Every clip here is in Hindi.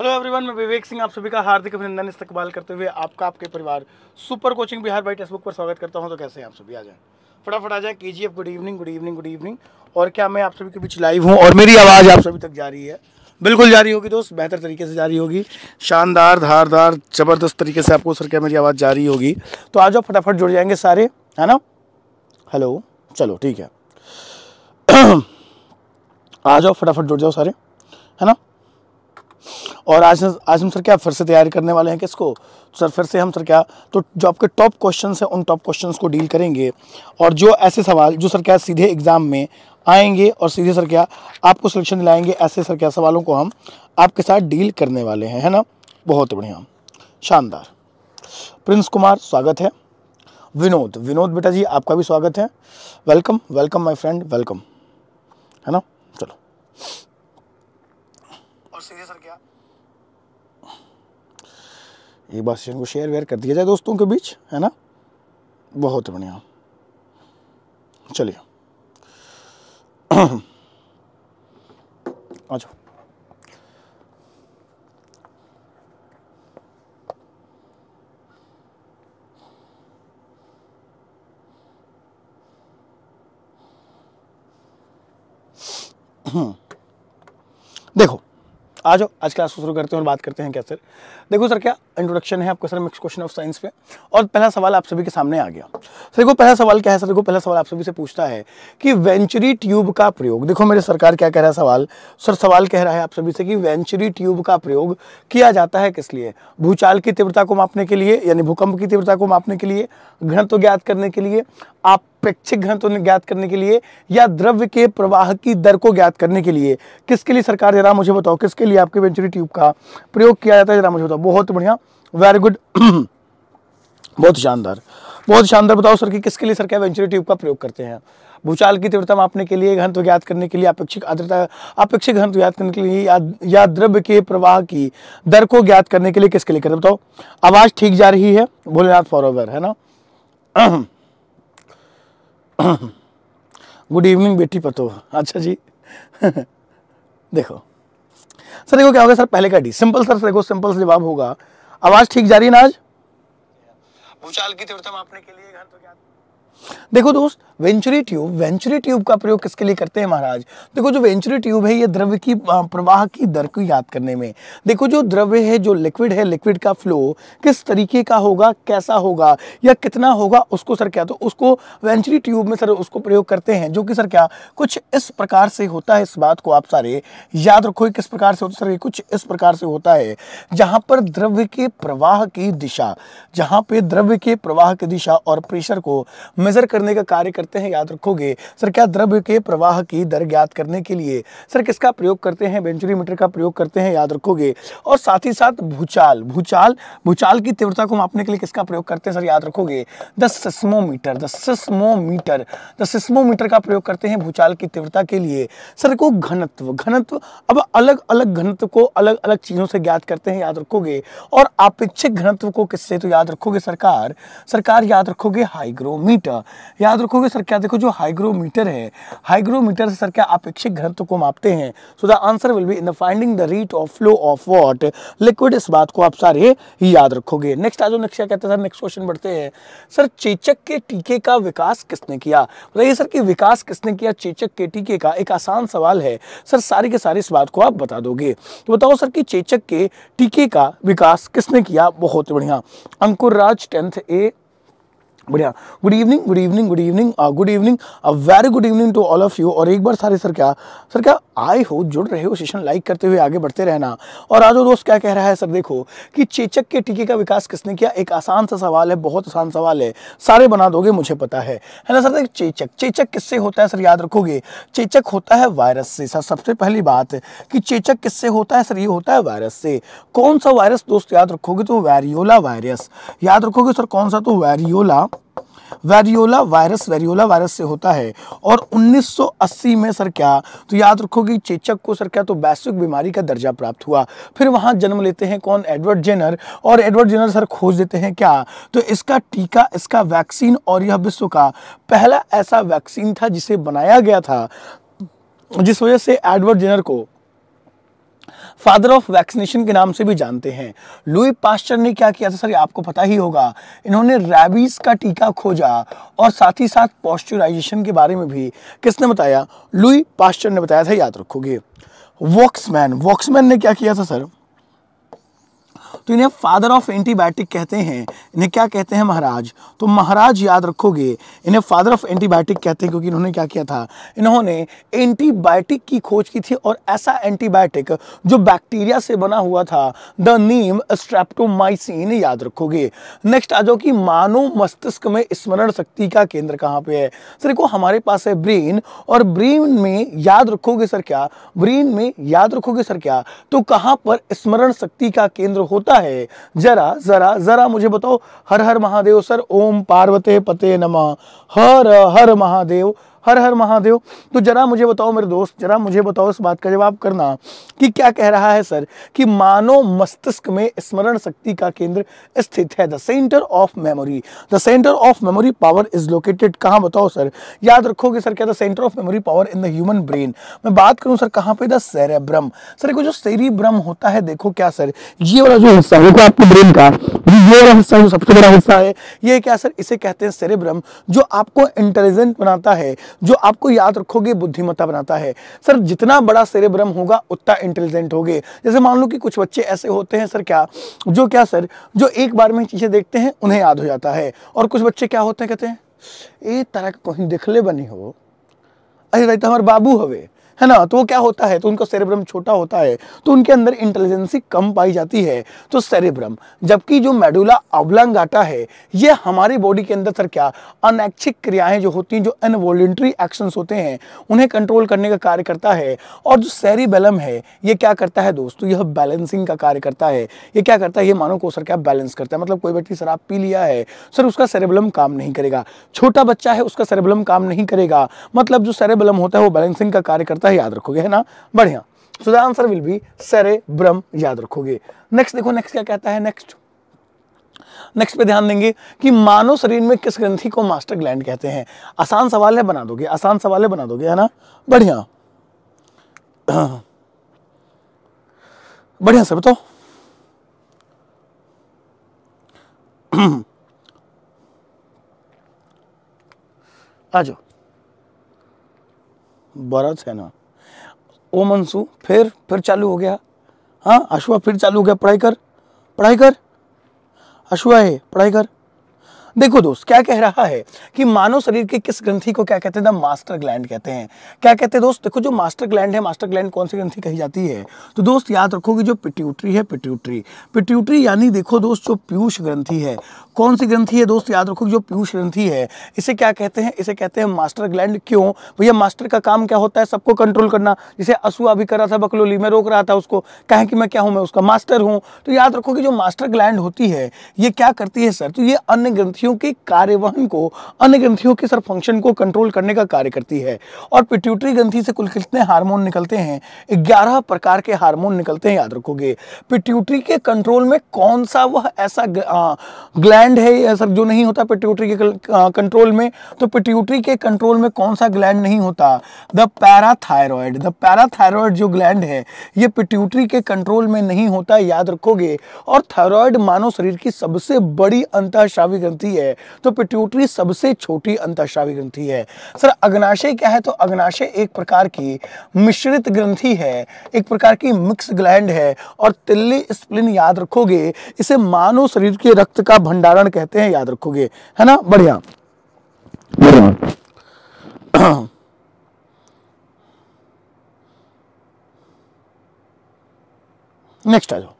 हेलो एवरीवन मैं विवेक सिंह आप सभी का हार्दिक अभिनंदन इस्तेकबाल करते हुए आपका आपके परिवार super coaching Bihar by textbook पर स्वागत करता हूं तो कैसे हैं आप सभी आ जाएं फटाफट आ जाए KGF ji good evening good evening good evening और क्या मैं आप सभी के बीच लाइव हूँ और मेरी आवाज़ आप सभी तक जा रही है बिल्कुल जारी होगी दोस्त बेहतर तरीके से जारी होगी शानदार धारदार ज़बरदस्त तरीके से आपको सर क्या मेरी आवाज़ जारी होगी तो आ जाओ फटाफट जुड़ जाएंगे सारे है ना हेलो चलो ठीक है आ जाओ फटाफट जुड़ जाओ सारे है ना और आज आज हम सर क्या फिर से तैयार करने वाले हैं किसको तो सर फिर से हम सर क्या तो जो आपके टॉप क्वेश्चन हैं उन टॉप क्वेश्चन को डील करेंगे और जो ऐसे सवाल जो सर क्या सीधे एग्ज़ाम में आएंगे और सीधे सर क्या आपको सिलेक्शन दिलाएंगे ऐसे सर क्या सवालों को हम आपके साथ डील करने वाले हैं है ना बहुत बढ़िया शानदार प्रिंस कुमार स्वागत है विनोद विनोद बेटा जी आपका भी स्वागत है welcome welcome my friend welcome है ना चलो और सीधे सर ये बात स्टेशन को शेयर वेयर कर दिया जाए दोस्तों के बीच है ना बहुत बढ़िया चलिए अच्छा देखो आ जाओ आज क्लास को शुरू करते हैं और बात करते हैं क्या सर देखो सर क्या इंट्रोडक्शन है आपका sir mix question of science पे और पहला सवाल आप सभी के सामने आ गया सर देखो पहला सवाल क्या है सर देखो पहला सवाल आप सभी से पूछता है कि वेंचुरी ट्यूब का प्रयोग देखो मेरे सरकार क्या कह रहा है सवाल सर सवाल कह रहा है आप सभी से कि वेंचुरी ट्यूब का प्रयोग किया जाता है किस लिए भूचाल की तीव्रता को मापने के लिए यानी भूकंप की तीव्रता को मापने के लिए घनत्व ज्ञात करने के लिए आप अपेक्षित घनत्व तो ज्ञात करने के लिए या द्रव्य के प्रवाह की दर को ज्ञात करने के लिए किसके लिए सरकार जरा मुझे बताओ किसके लिए आपके वेंचुरी ट्यूब का प्रयोग किया जाता है जरा मुझे बताओ बहुत बढ़िया वेरी गुड बहुत शानदार बहुत शानदार बताओ सर कि किसके लिए सर क्या वेंचुरी ट्यूब का प्रयोग करते हैं भूचाल की तीव्रता मापने के लिए घनत्व ज्ञात करने के लिए अपेक्षिक आद्रता अपेक्षिक घनत्व ज्ञात करने के लिए या, द्रव्य के प्रवाह की दर को ज्ञात करने के लिए किसके लिए करते बताओ आवाज़ ठीक जा रही है भोलेनाथ फॉरवर है ना गुड इवनिंग बेटी पतो अच्छा जी देखो सर देखो क्या होगा सर पहले का डी सिंपल सर देखो सिंपल जवाब होगा आवाज ठीक जा रही है ना आज भूचाल की तीव्रता मापने के लिए घर तो क्या देखो दोस्त वेंचुरी ट्यूब वेंचुरी ट्यूब का प्रयोग किसके लिए करते हैं महाराज देखो जो वेंचुरी ट्यूब है ये द्रव्य की प्रवाह की दर को याद करने में देखो जो द्रव्य है जो लिक्विड है लिक्विड का फ्लो किस तरीके का होगा कैसा होगा या कितना होगा उसको सर क्या तो उसको वेंचुरी ट्यूब में सर उसको प्रयोग करते हैं जो कि सर क्या कुछ इस प्रकार से होता है इस बात को आप सारे याद रखो किस प्रकार से होता है सर कुछ इस प्रकार से होता है जहाँ पर द्रव्य के प्रवाह की दिशा जहाँ पे द्रव्य के प्रवाह की दिशा और प्रेशर को मेजर करने का कार्य करते हैं याद रखोगे सर क्या द्रव्य के प्रवाह की दर ज्ञात करने के लिए सर किसका प्रयोग करते हैं बेंचुरी मीटर का प्रयोग करते हैं याद रखोगे और साथ ही साथ भूचाल भूचाल भूचाल की तीव्रता को मापने के लिए किसका प्रयोग करते हैं सर याद रखोगे the seismometer the seismometer the seismometer का प्रयोग करते हैं भूचाल की तीव्रता के लिए सर को घनत्व घनत्व अब अलग अलग घनत्व को अलग अलग चीज़ों से ज्ञात करते हैं याद रखोगे और आपेक्षिक घनत्व को किससे तो याद रखोगे सरकार सरकार याद रखोगे हाइग्रोमीटर होगा याद रखोगे सर क्या देखो जो हाइग्रोमीटर है हाइग्रोमीटर से सर क्या अपेक्षित घनत्व तो को मापते हैं so the answer will be in the finding the rate of flow of what liquid इस बात को आप सारे याद रखोगे नेक्स्ट आज नक्शा क्या कहते हैं नेक्स्ट क्वेश्चन बढ़ते हैं सर चेचक के टीके का विकास किसने किया बताइए सर कि विकास किसने किया चेचक के टीके का एक आसान सवाल है सर सारी के सारी इस बात को आप बता दोगे तो बताओ सर कि चेचक के टीके का विकास किसने किया बहुत बढ़िया अंकुर राज टेंथ ए बढ़िया good evening good evening good evening good evening very good evening to all of you और एक बार सारे सर क्या सर क्या आए हो जुड़ रहे हो सेशन लाइक करते हुए आगे बढ़ते रहना और आज वो दोस्त क्या कह रहा है सर देखो कि चेचक के टीके का विकास किसने किया एक आसान सा सवाल है बहुत आसान सवाल है सारे बना दोगे मुझे पता है है ना सर देख चेचक चेचक किससे होता है सर याद रखोगे चेचक होता है वायरस से सर सबसे पहली बात कि चेचक किससे होता है सर ये होता है वायरस से कौन सा वायरस दोस्त याद रखोगे तो वैरियोला वायरस याद रखोगे सर कौन सा तो variola variola virus variola virus से होता है और 1980 में सर क्या तो याद रखो कि चेचक को सर क्या तो वैश्विक बीमारी का दर्जा प्राप्त हुआ फिर वहां जन्म लेते हैं कौन एडवर्ड जेनर और एडवर्ड जेनर सर खोज देते हैं क्या तो इसका टीका इसका वैक्सीन और यह विश्व का पहला ऐसा वैक्सीन था जिसे बनाया गया था जिस वजह से एडवर्ड जेनर को फादर ऑफ वैक्सीनेशन के नाम से भी जानते हैं लुई पास्टर ने क्या किया था सर आपको पता ही होगा इन्होंने रेबीज का टीका खोजा और साथ ही साथ पॉस्चराइजेशन के बारे में भी किसने बताया लुई पास्टर ने बताया था याद रखोगे वॉक्समैन वॉक्समैन ने क्या किया था सर तो इन्हें फादर ऑफ एंटीबायोटिक कहते हैं इन्हें क्या कहते हैं महाराज तो महाराज याद रखोगे इन्हें फादर ऑफ एंटीबायोटिक कहते हैं क्योंकि इन्होंने क्या किया था इन्होंने एंटीबायोटिक की खोज की थी और ऐसा एंटीबायोटिक जो बैक्टीरिया से बना हुआ था द नीम स्ट्रेप्टोमाइसिन याद रखोगे नेक्स्ट आ जाओ कि मानव मस्तिष्क में स्मरण शक्ति का केंद्र कहाँ पे है सर देखो हमारे पास है ब्रेन और ब्रेन में याद रखोगे सर क्या ब्रेन में याद रखोगे सर क्या तो कहाँ पर स्मरण शक्ति का केंद्र होता होता है जरा जरा जरा मुझे बताओ हर हर महादेव सर ओम पार्वते पते नमः हर हर महादेव हर हर महादेव तो जरा मुझे बताओ मेरे दोस्त जरा मुझे बताओ इस बात का जवाब करना कि क्या कह रहा है सर कि मानव मस्तिष्क में स्मरण शक्ति का केंद्र स्थित है the centre of memory the centre of memory power is located कहाँ बताओ सर याद रखोगे सर क्या the centre of memory power in the human brain मैं बात करूँ सर कहाँ पे द सेरेब्रम सर को जो सेरिब्रम होता है देखो क्या सर ये वाला जो हिस्सा है आपके ब्रेन का ये वाला हिस्सा जो सबसे बड़ा हिस्सा है ये क्या सर इसे कहते हैं सेरेब्रम जो आपको इंटेलिजेंट बनाता है जो आपको याद रखोगे बुद्धिमत्ता बनाता है सर जितना बड़ा सेरेब्रम होगा उतना इंटेलिजेंट होगे जैसे मान लो कि कुछ बच्चे ऐसे होते हैं सर क्या जो क्या सर जो एक बार में चीज़ें देखते हैं उन्हें याद हो जाता है और कुछ बच्चे क्या होते हैं कहते हैं ए का कहीं दिखले बनी हो अरे रही तो हमारे बाबू हवे है ना तो वो क्या होता है तो उनका सेरेब्रम छोटा होता है तो उनके अंदर इंटेलिजेंसी कम पाई जाती है तो सेरेब्रम जबकि जो मेडुला अवलंगाटा है ये हमारी बॉडी के अंदर सर क्या अनैच्छिक क्रियाएं जो होती हैं जो अनवॉल्ट्री एक्शंस होते हैं उन्हें कंट्रोल करने का कार्य करता है और जो सेरिबेलम है ये क्या करता है दोस्तों यह बैलेंसिंग का कार्य करता है ये क्या करता है ये मानो को सर क्या बैलेंस करता है मतलब कोई व्यक्ति शराब पी लिया है सर उसका सेरेबलम काम नहीं करेगा छोटा बच्चा है उसका सेरेबलम काम नहीं करेगा मतलब जो सेरेबलम होता है वो बैलेंसिंग का कार्य करता है देवता याद रखोगे है ना बढ़िया so the answer will be cerebrum याद रखोगे नेक्स्ट देखो नेक्स्ट क्या कहता है नेक्स्ट नेक्स्ट पे ध्यान देंगे कि मानव शरीर में किस ग्रंथि को मास्टर ग्लैंड कहते हैं आसान सवाल है बना दोगे आसान सवाल है बना दोगे है ना बढ़िया बढ़िया सर बताओ आ जाओ बरस है ना ओ मंसू फिर फिर चालू हो गया हाँ अशुआ फिर चालू हो गया पढ़ाई कर पढ़ाई कर अशुआ है पढ़ाई कर देखो दोस्त क्या कह रहा है कि मानव शरीर के किस ग्रंथि को क्या कहते हैं द मास्टर ग्लैंड कहते हैं क्या कहते हैं दोस्त देखो जो मास्टर ग्लैंड है मास्टर ग्लैंड कौन सी ग्रंथि कही जाती है तो दोस्त याद कि जो पिट्यूटरी है पिट्यूटरी पिट्यूटरी यानी देखो दोस्त जो पीयूष ग्रंथि है कौन सी ग्रंथि है दोस्त याद रखो जो पीयूष ग्रंथि है इसे क्या कहते हैं इसे कहते हैं मास्टर ग्लैंड क्यों भैया मास्टर का काम क्या होता है सबको कंट्रोल करना जिसे असुआ भी कर रहा था बकलोली में रोक रहा था उसको कहे कि मैं क्या हूँ मैं उसका मास्टर हूँ तो याद रखो कि जो मास्टर ग्लैंड होती है ये क्या करती है सर तो ये अन्य ग्रंथियों ग्रंथियों के कार्यवहन को अन्य ग्रंथियों के सर फंक्शन को कंट्रोल करने का कार्य करती है और पिट्यूटरी ग्रंथि से कुल कितने हार्मोन निकलते हैं ग्यारह प्रकार के हार्मोन निकलते हैं याद रखोगे पिट्यूटरी के कंट्रोल में कौन सा वह ऐसा ग्लैंड है सर जो नहीं होता पिट्यूटरी के कंट्रोल में तो पिट्यूटरी के कंट्रोल में कौन सा ग्लैंड नहीं होता द पैराथायरॉयड द पैराथायरॉयड जो ग्लैंड है ये पिट्यूटरी के कंट्रोल में नहीं होता याद रखोगे और थायरॉयड मानव शरीर की सबसे बड़ी अंतःस्रावी ग्रंथि है तो पिट्यूटरी सबसे छोटी अंतःस्रावी ग्रंथि है सर अग्नाशय क्या है तो अग्नाशय एक प्रकार की मिश्रित ग्रंथि है एक प्रकार की मिक्स ग्लैंड है और तिल्ली स्प्लिन याद रखोगे इसे मानव शरीर के रक्त का भंडारण कहते हैं याद रखोगे है ना बढ़िया बढ़िया नेक्स्ट आ जाओ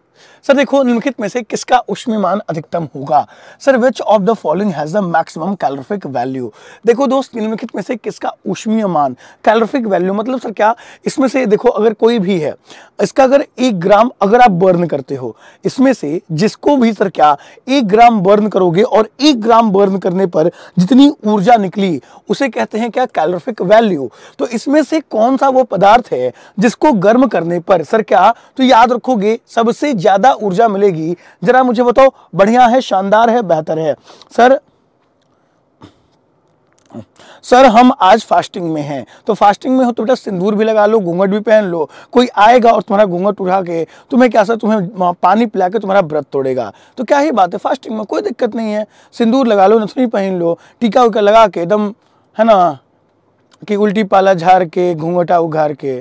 सर देखो निम्नलिखित में से किसका उष्मीमान अधिकतम होगा sir which of the following has the maximum calorific value देखो दोस्त निम्नलिखित में से किसका उष्मीयमान कैलोरीफिक वैल्यू मतलब सर क्या इसमें से देखो अगर कोई भी है इसका अगर एक ग्राम अगर आप बर्न करते हो इसमें से जिसको भी सर क्या एक ग्राम बर्न करोगे और एक ग्राम बर्न करने पर जितनी ऊर्जा निकली उसे कहते हैं क्या कैलोरिफिक वैल्यू तो इसमें से कौन सा वो पदार्थ है जिसको गर्म करने पर सर क्या तो याद रखोगे सबसे ज्यादा ज्यादा ऊर्जा मिलेगी जरा मुझे बताओ बढ़िया है शानदार है बेहतर है सर सर हम आज फास्टिंग में हैं तो फास्टिंग में हो तो बेटा सिंदूर भी लगा लो घूंघट भी पहन लो कोई आएगा और तुम्हारा घूंघट उठा के तुम्हें क्या सर तुम्हें पानी पिला के तुम्हारा व्रत तोड़ेगा तो क्या ही बात है फास्टिंग में कोई दिक्कत नहीं है सिंदूर लगा लो नथनी पहन लो टीका उका लगा के एकदम है ना कि उल्टी पाला झाड़ के घूंघटा उघाड़ के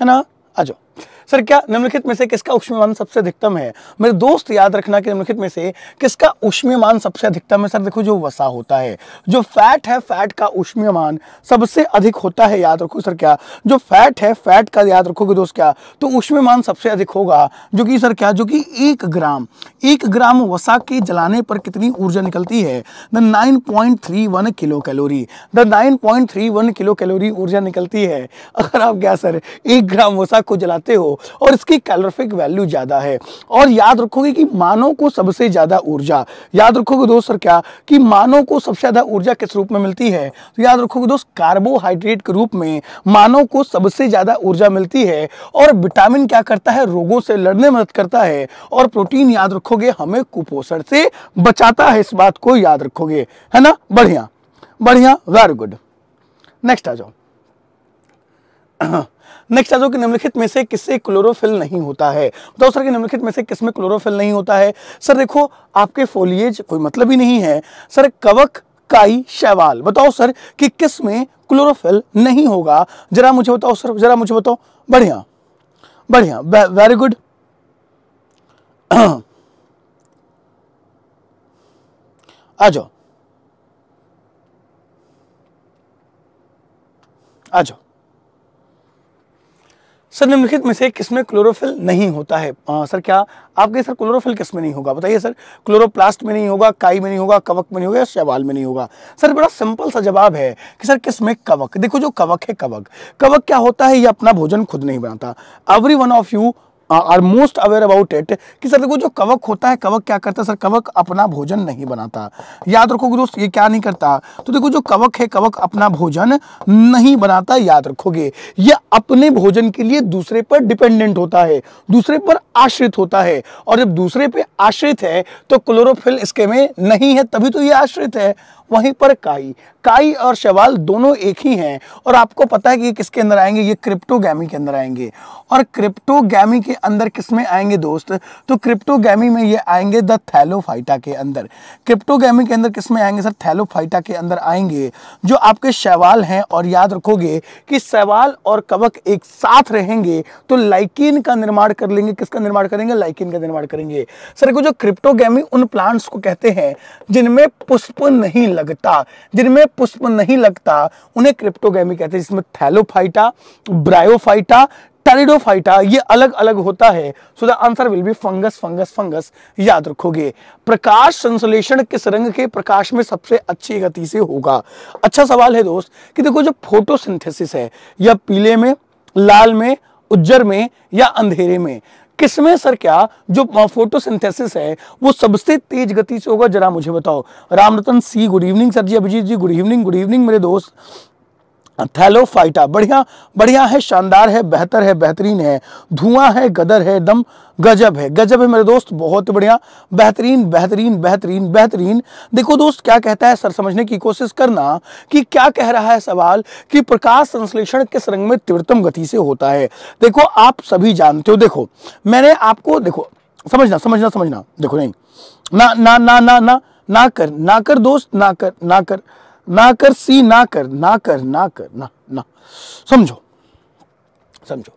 है ना आ जाओ सर क्या निम्नलिखित में से किसका उष्मीमान सबसे अधिकतम है मेरे दोस्त याद रखना कि निम्नलिखित में से किसका उष्मीमान सबसे अधिकतम है सर देखो जो वसा होता है जो फैट है फैट का उष्मीमान सबसे अधिक होता है याद रखो सर क्या जो फैट है फैट का याद रखोगे दोस्त क्या तो उष्मीमान सबसे अधिक होगा जो कि सर क्या जो कि एक ग्राम एक ग्राम वसा के जलाने पर कितनी ऊर्जा निकलती है the nine point three one kilo calorie the nine point three one kilo calorie ऊर्जा निकलती है अगर आप क्या सर एक ग्राम वसा को जलाते करते हो और इसकी कैलोरफिक वैल्यू ज़्यादा है और याद रखोगे कि मानव को सबसे ज़्यादा ऊर्जा याद रखोगे दोस्त सर क्या कि मानव को सबसे ज़्यादा ऊर्जा किस रूप में मिलती है तो याद रखोगे दोस्त कार्बोहाइड्रेट के रूप में मानव को सबसे ज़्यादा ऊर्जा मिलती है और विटामिन क्या करता है रोगों से लड़ने मदद करता है और प्रोटीन याद रखोगे हमें कुपोषण से बचाता है इस बात को याद रखोगे है ना बढ़िया बढ़िया वेरी गुड नेक्स्ट आ जाओ हाँ, नेक्स्ट आ कि निम्नलिखित में से किससे क्लोरोफिल नहीं होता है बताओ सर कि निम्नलिखित में से किसमें क्लोरोफिल नहीं होता है सर देखो आपके फोलिएज कोई मतलब ही नहीं है सर कवक काई शैवाल बताओ सर कि किस में क्लोरोफिल नहीं होगा जरा मुझे बताओ सर जरा मुझे बताओ बढ़िया बढ़िया वेरी गुड आ जाओ आ जाओ सर निम्नलिखित में से किस में क्लोरोफिल नहीं होता है आ, सर क्या आपके सर क्लोरोफिल किस में नहीं होगा बताइए सर क्लोरोप्लास्ट में नहीं होगा काई में नहीं होगा कवक में नहीं होगा या शैवाल में नहीं होगा सर बड़ा सिंपल सा जवाब है कि सर किस में कवक देखो जो कवक है कवक कवक क्या होता है ये अपना भोजन खुद नहीं बनाता every one of you are most aware about it कि सर देखो जो कवक होता है कवक क्या करता है सर कवक अपना भोजन नहीं बनाता याद रखोगे दोस्त ये क्या नहीं करता तो देखो जो कवक है कवक अपना भोजन नहीं बनाता याद रखोगे ये अपने भोजन के लिए दूसरे पर डिपेंडेंट होता है दूसरे पर आश्रित होता है और जब दूसरे पर आश्रित है तो क्लोरोफिल इसके में नहीं है तभी तो ये आश्रित है वहीं पर काई काई और शवाल दोनों एक ही हैं और आपको पता है कि किसके अंदर आएंगे ये क्रिप्टोगैमी के अंदर आएंगे और क्रिप्टोगैमी के अंदर किस में आएंगे दोस्त तो क्रिप्टोगैमी में ये आएंगे द थैलोफाइटा के अंदर क्रिप्टोगैमी के अंदर किस में आएंगे सर थैलोफाइटा के अंदर आएंगे जो आपके शवाल हैं और याद रखोगे कि शवाल और कवक एक साथ रहेंगे तो लाइकिन का निर्माण कर लेंगे किसका निर्माण करेंगे लाइकिन का निर्माण करेंगे सर को जो क्रिप्टोगैमी उन प्लांट्स को कहते हैं जिनमें पुष्प नहीं लगता जिनमें पुष्प नहीं लगता उन्हें क्रिप्टोगेमी कहते हैं जिसमें थैलोफाइटा ब्रायोफाइटा टेरिडोफाइटा ये अलग अलग होता है so the answer will be fungus fungus fungus याद रखोगे प्रकाश संश्लेषण किस रंग के प्रकाश में सबसे अच्छी गति से होगा अच्छा सवाल है दोस्त कि देखो जो फोटोसिंथेसिस है या पीले में लाल में उज्जर में या अंधेरे में किसमें सर क्या जो फोटोसिंथेसिस है वो सबसे तेज गति से होगा जरा मुझे बताओ रामरतन सी good evening sir ji Abhijeet ji good evening good evening मेरे दोस्त थैलो फाइटा बढ़िया बढ़िया है शानदार है बेहतर है बेहतरीन है धुआं है गदर है दम गजब है गजब है मेरे दोस्त बहुत बढ़िया बेहतरीन बेहतरीन बेहतरीन बेहतरीन देखो दोस्त क्या कहता है सर समझने की कोशिश करना कि क्या कह रहा है सवाल कि प्रकाश संश्लेषण किस रंग में तीव्रतम गति से होता है देखो आप सभी जानते हो देखो मैंने आपको देखो समझना समझना समझना देखो नहीं ना ना ना ना ना ना कर ना कर दोस्त ना कर ना कर ना कर सी ना कर ना कर ना कर ना ना समझो समझो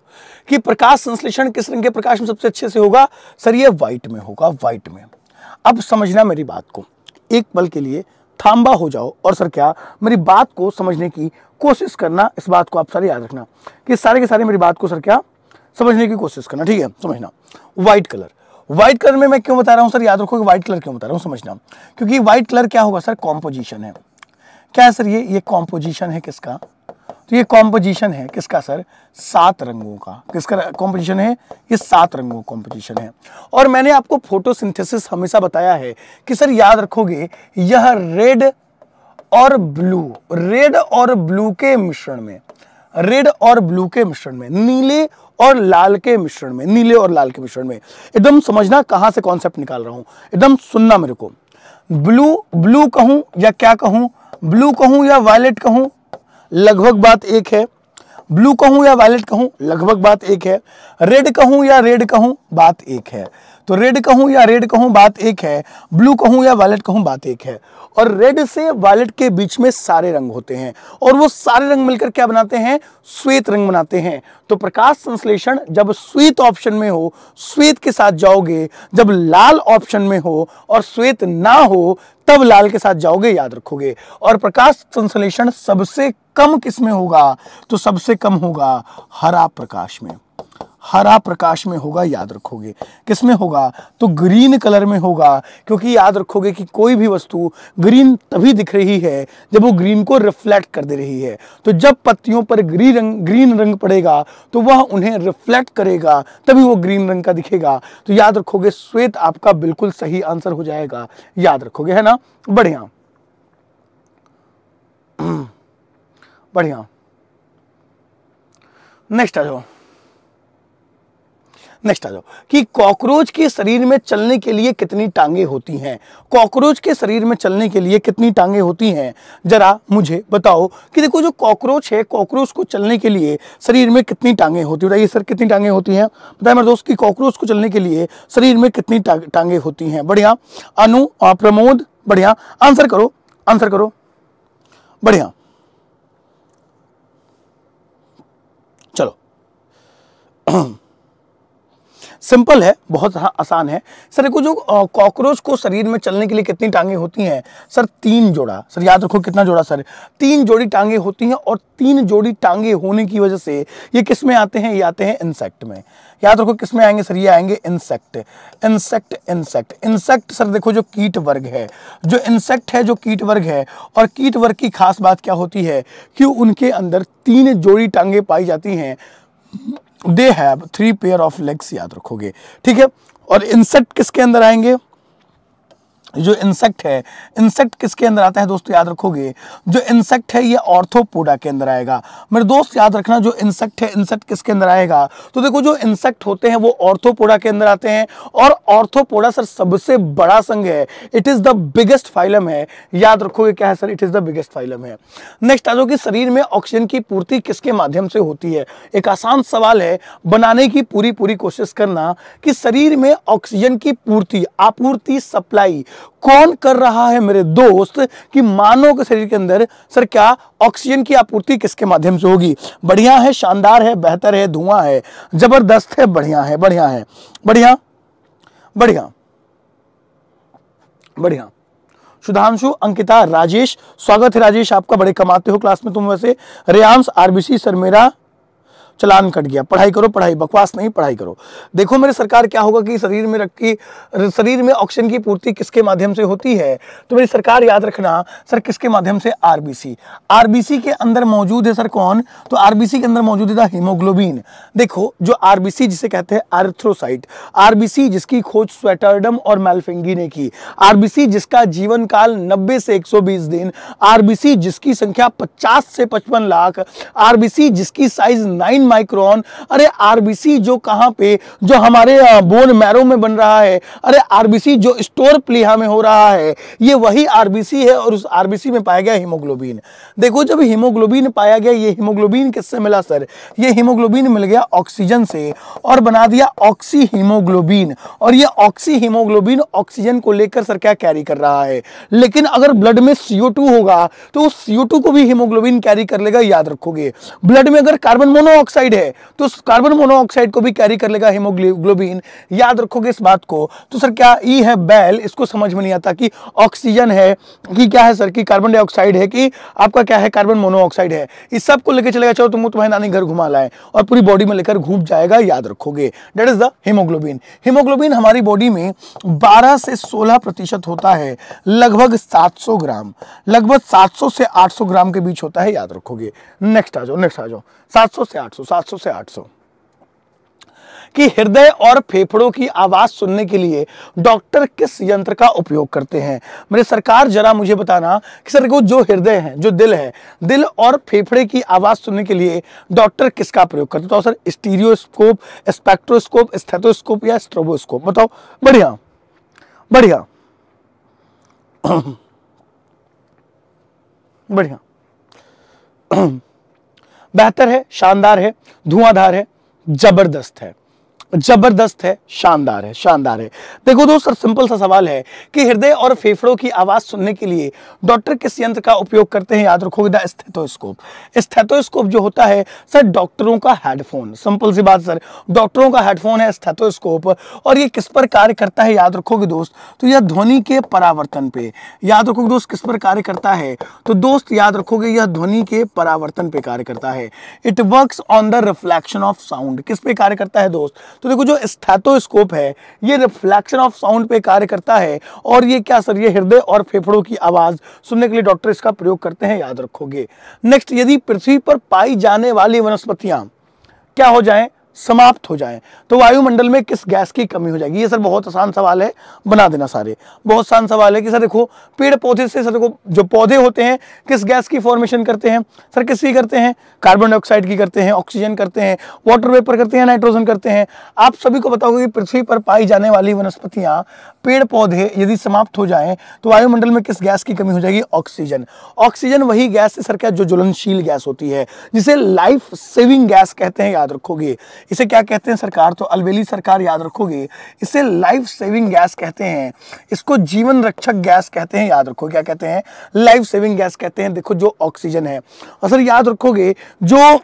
कि प्रकाश संश्लेषण किस रंग के प्रकाश में सबसे अच्छे से होगा सर ये व्हाइट में होगा वाइट में अब समझना मेरी बात को एक पल के लिए थाम्बा हो जाओ और सर क्या मेरी बात को समझने की कोशिश करना इस बात को आप सारे याद रखना कि सारे के सारे मेरी बात को सर क्या समझने की कोशिश करना ठीक है समझना व्हाइट कलर व्हाइट कलर में मैं क्यों बता रहा हूँ सर याद रखो कि व्हाइट कलर क्यों बता रहा हूँ समझना क्योंकि व्हाइट कलर क्या होगा सर कॉम्पोजिशन है क्या है सर ये ये कॉम्पोजिशन है किसका तो ये कॉम्पोजिशन है किसका सर सात रंगों का किसका कॉम्पोजिशन है ये सात रंगों का कॉम्पोजिशन है और मैंने आपको फोटोसिंथेसिस हमेशा बताया है कि सर याद रखोगे यह रेड और ब्लू रेड और ब्लू के मिश्रण में रेड और ब्लू के मिश्रण में नीले और लाल के मिश्रण में नीले और लाल के मिश्रण में एकदम समझना कहां से कॉन्सेप्ट निकाल रहा हूं एकदम सुनना मेरे को ब्लू ब्लू कहूं या क्या कहूं ब्लू कहूं या वायलेट कहूं लगभग बात एक है ब्लू कहूं या वायलेट कहूं लगभग बात एक है रेड कहूं या रेड कहूं बात एक है तो रेड कहूं या रेड कहूं बात एक है ब्लू कहूं या वायलेट कहूं बात एक है और रेड से वायलेट के बीच में सारे रंग होते हैं और वो सारे रंग मिलकर क्या बनाते हैं श्वेत रंग बनाते हैं तो प्रकाश संश्लेषण जब श्वेत ऑप्शन में हो श्वेत के साथ जाओगे जब लाल ऑप्शन में हो और श्वेत ना हो तब लाल के साथ जाओगे याद रखोगे और प्रकाश संश्लेषण सबसे कम किस में होगा तो सबसे कम होगा हरा प्रकाश में हरा प्रकाश में होगा याद रखोगे किस में होगा तो ग्रीन कलर में होगा क्योंकि याद रखोगे कि कोई भी वस्तु ग्रीन तभी दिख रही है जब वो ग्रीन को रिफ्लेक्ट कर दे रही है तो जब पत्तियों पर ग्रीन रंग ग्रीन रंग पड़ेगा तो वह उन्हें रिफ्लेक्ट करेगा तभी वो ग्रीन रंग का दिखेगा तो याद रखोगे श्वेत आपका बिल्कुल सही आंसर हो जाएगा याद रखोगे है ना बढ़िया बढ़िया नेक्स्ट आ जाओ नेक्स्ट आ जाओ कि कॉकरोच के शरीर में चलने के लिए कितनी टांगे होती हैं कॉकरोच के शरीर में चलने के लिए कितनी टांगे होती हैं जरा मुझे बताओ कि देखो जो कॉकरोच है कॉकरोच को चलने के लिए शरीर में कितनी टांगे होती है बताइए सर कितनी टांगे होती हैं बताए मेरे दोस्त की कॉकरोच को चलने के लिए शरीर में कितनी टांगे होती हैं बढ़िया अनु प्रमोद बढ़िया आंसर करो आंसर करो बढ़िया चलो सिंपल है बहुत आसान है सर देखो जो कॉकरोच को शरीर में चलने के लिए कितनी टांगे होती हैं सर तीन जोड़ा सर याद रखो कितना जोड़ा सर तीन जोड़ी टांगे होती हैं और तीन जोड़ी टांगे होने की वजह से ये किस में आते हैं ये आते हैं इंसेक्ट में याद रखो किस में आएंगे सर ये आएंगे insect insect insect insect sir देखो जो कीट वर्ग है जो इंसेक्ट है जो कीट वर्ग है और कीट वर्ग की खास बात क्या होती है कि उनके अंदर तीन जोड़ी टांगे पाई जाती हैं they have three pair of legs याद रखोगे ठीक है और इंसेक्ट किसके अंदर आएंगे जो इंसेक्ट है इंसेक्ट किसके अंदर आता है दोस्तों याद रखोगे जो इंसेक्ट है ये ऑर्थोपोडा के अंदर आएगा मेरे दोस्त याद रखना जो इंसेक्ट है इंसेक्ट किसके अंदर आएगा तो देखो जो इंसेक्ट होते हैं वो ऑर्थोपोडा के अंदर आते हैं और ऑर्थोपोडा सर सबसे बड़ा संघ है it is the biggest phylum है याद रखोगे क्या है sir it is the biggest phylum है नेक्स्ट आ जाओ शरीर में ऑक्सीजन की पूर्ति किसके माध्यम से होती है एक आसान सवाल है बनाने की पूरी पूरी कोशिश करना कि शरीर में ऑक्सीजन की पूर्ति आपूर्ति सप्लाई कौन कर रहा है मेरे दोस्त कि मानव के शरीर के अंदर सर क्या ऑक्सीजन की आपूर्ति किसके माध्यम से होगी बढ़िया है शानदार है बेहतर है धुआं है जबरदस्त है बढ़िया है बढ़िया है बढ़िया बढ़िया बढ़िया सुधांशु अंकिता राजेश स्वागत है राजेश आपका बड़े कमाते हो क्लास में तुम वैसे रेयांश आरबीसी सर मेरा चलान कट गया पढ़ाई करो पढ़ाई बकवास नहीं पढ़ाई करो देखो मेरे सरकार क्या होगा कि शरीर में रखी शरीर में ऑक्सीजन की पूर्ति किसके माध्यम से होती है तो मेरी सरकार याद रखना सर किसके माध्यम से आरबीसी आरबीसी के अंदर मौजूद है सर कौन तो आरबीसी के अंदर मौजूद है हीमोग्लोबिन देखो जो आरबीसी जिसे कहते हैं आर्थ्रोसाइट आरबीसी जिसकी खोज स्वेटरडम और मेलफिंगी ने की आरबीसी जिसका जीवन काल नब्बे से एक दिन आरबीसी जिसकी संख्या पचास से पचपन लाख आरबीसी जिसकी साइज नाइन माइक्रोन अरे आरबीसी जो कहां पे जो हमारे बोन मैरो में बन रहा है अरे आरबीसी जो स्टोर प्लीहा में हो रहा है ये वही आरबीसी है और उस आरबीसी में पाया गया हीमोग्लोबिन देखो जब हीमोग्लोबिन पाया गया ये हीमोग्लोबिन किससे मिला सर ये हीमोग्लोबिन मिल गया ऑक्सीजन से और बना दिया ऑक्सी हीमोग्लोबिन और ये ऑक्सी हीमोग्लोबिन ऑक्सीजन को लेकर सर क्या कैरी कर रहा है लेकिन अगर ब्लड में सीओ होगा तो उस सीओ को भी हीमोग्लोबिन कैरी कर लेगा याद रखोगे ब्लड में अगर कार्बन मोनोऑक्साइड ऑक्साइड है तो उस कार्बन मोनोऑक्साइड को भी कैरी कर लेगा हीमोग्लोबिन याद रखोगे इस बात को तो सर क्या ई e है बैल इसको समझ में नहीं आता कि ऑक्सीजन है कि क्या है सर कि कार्बन डाइऑक्साइड है कि आपका क्या है कार्बन मोनोऑक्साइड है इस सब को लेकर चलेगा चलो तुम तो तुम्हारे नानी घर घुमा लाए और पूरी बॉडी में लेकर घूम जाएगा याद रखोगे that is the haemoglobin haemoglobin हमारी बॉडी में बारह से सोलह प्रतिशत होता है लगभग सात ग्राम लगभग सात से आठ ग्राम के बीच होता है याद रखोगे नेक्स्ट आ जाओ नेक्स्ट आ जाओ 700 से 800 सात सौ से आठ सौ कि हृदय और फेफड़ों की आवाज सुनने के लिए डॉक्टर किस यंत्र का उपयोग करते हैं मेरे सरकार जरा मुझे बताना कि सर को जो हृदय है जो दिल है दिल और फेफड़े की आवाज सुनने के लिए डॉक्टर किसका प्रयोग करते बताओ सर स्टीरियोस्कोप स्पेक्ट्रोस्कोप स्थेटोस्कोप या स्ट्रोबोस्कोप बताओ बढ़िया बढ़िया बढ़िया बेहतर है शानदार है धुआंधार है जबरदस्त है जबरदस्त है शानदार है शानदार है देखो दोस्त सिंपल सा सवाल है कि हृदय और फेफड़ों की आवाज सुनने के लिए डॉक्टर किस यंत्र का उपयोग करते हैं याद रखोगे स्थेटोस्कोप स्थेटोस्कोप जो होता है सर डॉक्टरों का हेडफोन सिंपल सी बात सर डॉक्टरों का हेडफोन है स्थेटोस्कोप और ये किस पर कार्य करता है याद रखोगे दोस्त तो यह ध्वनि के परावर्तन पे याद रखोगे दोस्त किस पर कार्य करता है तो दोस्त याद रखोगे यह ध्वनि के परावर्तन पे कार्य करता है it works on the reflection of sound किस पे कार्य करता है दोस्त तो देखो जो स्थैथोस्कोप है ये रिफ्लेक्शन ऑफ साउंड पे कार्य करता है और ये क्या सर ये हृदय और फेफड़ों की आवाज़ सुनने के लिए डॉक्टर इसका प्रयोग करते हैं याद रखोगे नेक्स्ट यदि पृथ्वी पर पाई जाने वाली वनस्पतियां क्या हो जाएं समाप्त हो जाएं तो वायुमंडल में किस गैस की कमी हो जाएगी ये सर बहुत आसान सवाल है बना देना सारे बहुत आसान सवाल है कि सर देखो पेड़ पौधे से सर देखो जो पौधे होते हैं किस गैस की फॉर्मेशन करते हैं सर किस की करते हैं कार्बन डाइऑक्साइड की करते हैं ऑक्सीजन करते हैं वाटर वेपर करते हैं नाइट्रोजन करते हैं आप सभी को बताओगे कि पृथ्वी पर पाई जाने वाली वनस्पतियाँ पेड़ पौधे यदि समाप्त हो जाएं तो वायुमंडल में किस गैस की कमी हो जाएगी ऑक्सीजन ऑक्सीजन वही गैस है सर क्या जो ज्वलनशील गैस होती है जिसे लाइफ सेविंग गैस कहते हैं याद रखोगे इसे क्या कहते हैं सरकार तो अलवेली सरकार याद रखोगे इसे लाइफ सेविंग गैस कहते हैं इसको जीवन रक्षक गैस कहते हैं याद रखो क्या कहते हैं लाइफ सेविंग गैस कहते हैं देखो जो ऑक्सीजन है और सर याद रखोगे जो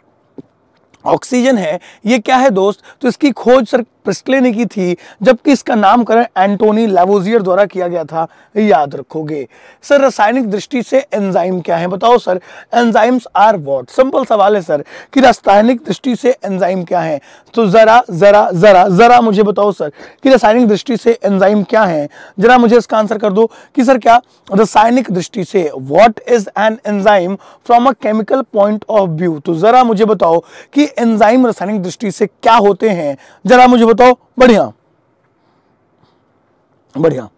ऑक्सीजन है ये क्या है दोस्त तो इसकी खोज सर प्रिस्टले ने की थी जबकि इसका नामकरण एंटोनी लेवोजियर द्वारा किया गया था याद रखोगे सर रासायनिक दृष्टि से एंजाइम क्या है बताओ sir enzymes are what simple सवाल है सर कि रासायनिक दृष्टि से एंजाइम क्या है तो ज़रा ज़रा ज़रा ज़रा मुझे बताओ सर कि रासायनिक दृष्टि से एंजाइम क्या है ज़रा मुझे इसका आंसर कर दो कि सर क्या रासायनिक दृष्टि से what is an enzyme from a chemical point of view तो ज़रा मुझे बताओ कि एंजाइम रासायनिक दृष्टि से क्या होते हैं जरा मुझे बताओ बढ़िया बढ़िया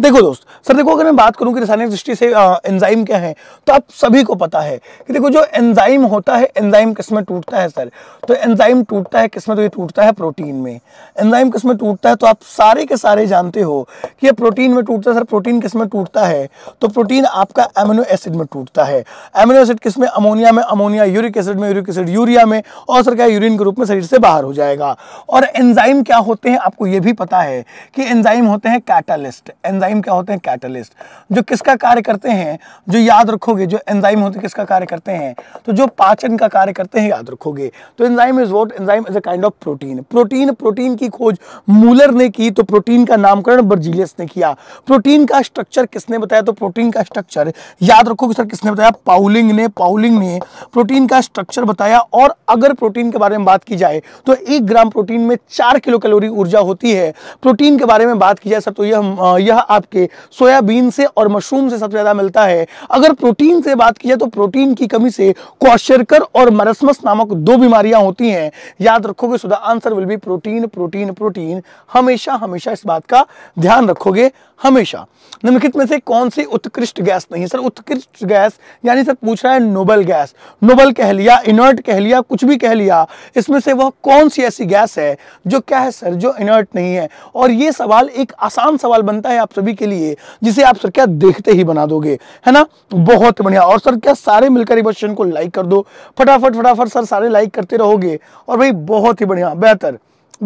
देखो दोस्त सर देखो अगर मैं बात करूं कि रासायनिक दृष्टि से एंजाइम क्या है तो आप सभी को पता है कि देखो जो एंजाइम होता है एंजाइम किसमें टूटता है सर तो एंजाइम टूटता है किसमें तो ये टूटता है प्रोटीन में एंजाइम किसमें टूटता है तो आप सारे के सारे जानते हो कि ये प्रोटीन में टूटता है सर प्रोटीन किसमें टूटता है तो प्रोटीन आपका एमिनो एसिड में टूटता है एमिनो एसिड किसमें अमोनिया में अमोनिया यूरिक एसिड में यूरिक एसिड यूरिया में और सर क्या यूरिन के रूप में शरीर से बाहर हो जाएगा और एंजाइम क्या होते हैं आपको यह भी पता है कि एंजाइम होते हैं कैटालिस्ट कैटलिस्ट एंजाइम क्या होते हैं कैटलिस्ट जो किसका कार्य करते हैं जो याद रखोगे जो एंजाइम होते हैं किसका कार्य करते हैं तो जो पाचन का कार्य करते हैं याद रखोगे तो enzyme is what enzyme is a kind of protein protein protein की खोज मूलर ने की तो प्रोटीन का नामकरण बर्जीलियस ने किया प्रोटीन का स्ट्रक्चर किसने बताया तो प्रोटीन का स्ट्रक्चर याद रखोगे सर किसने बताया पाउलिंग ने पाउलिंग ने प्रोटीन का स्ट्रक्चर बताया और अगर प्रोटीन के बारे में बात की जाए तो एक ग्राम प्रोटीन में चार किलो कैलोरी ऊर्जा होती है प्रोटीन के बारे में बात की जाए सर तो यह यह आपके सोयाबीन से और मशरूम से सबसे ज़्यादा मिलता है अगर प्रोटीन से बात की जाए तो प्रोटीन की कमी से क्वाशरकर और मरसमस नामक दो बीमारियां होती हैं याद रखोगे so the answer will be protein protein protein हमेशा हमेशा इस बात का ध्यान रखोगे हमेशा निम्नलिखित में से कौन सी उत्कृष्ट गैस नहीं सर उत्कृष्ट गैस यानी सर पूछ रहा है नोबल गैस नोबल कह लिया इनर्ट कह लिया कुछ भी कह लिया इसमें से वह कौन सी ऐसी गैस है जो क्या है सर जो इनर्ट नहीं है और यह सवाल एक आसान सवाल बनता है है आप सभी के लिए जिसे आप सर क्या देखते ही बना दोगे है ना बहुत बढ़िया और सर क्या सारे मिलकर इस क्वेश्चन को लाइक कर दो फटाफट फटाफट सर सारे लाइक करते रहोगे और भाई बहुत ही बढ़िया बेहतर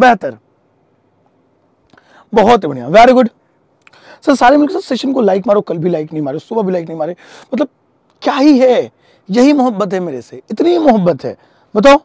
बेहतर बहुत ही बढ़िया वेरी गुड सर सारे मिलकर सेशन को लाइक मारो कल भी लाइक नहीं मारो सुबह भी लाइक नहीं मारे मतलब क्या ही है यही मोहब्बत है मेरे से इतनी मोहब्बत है बताओ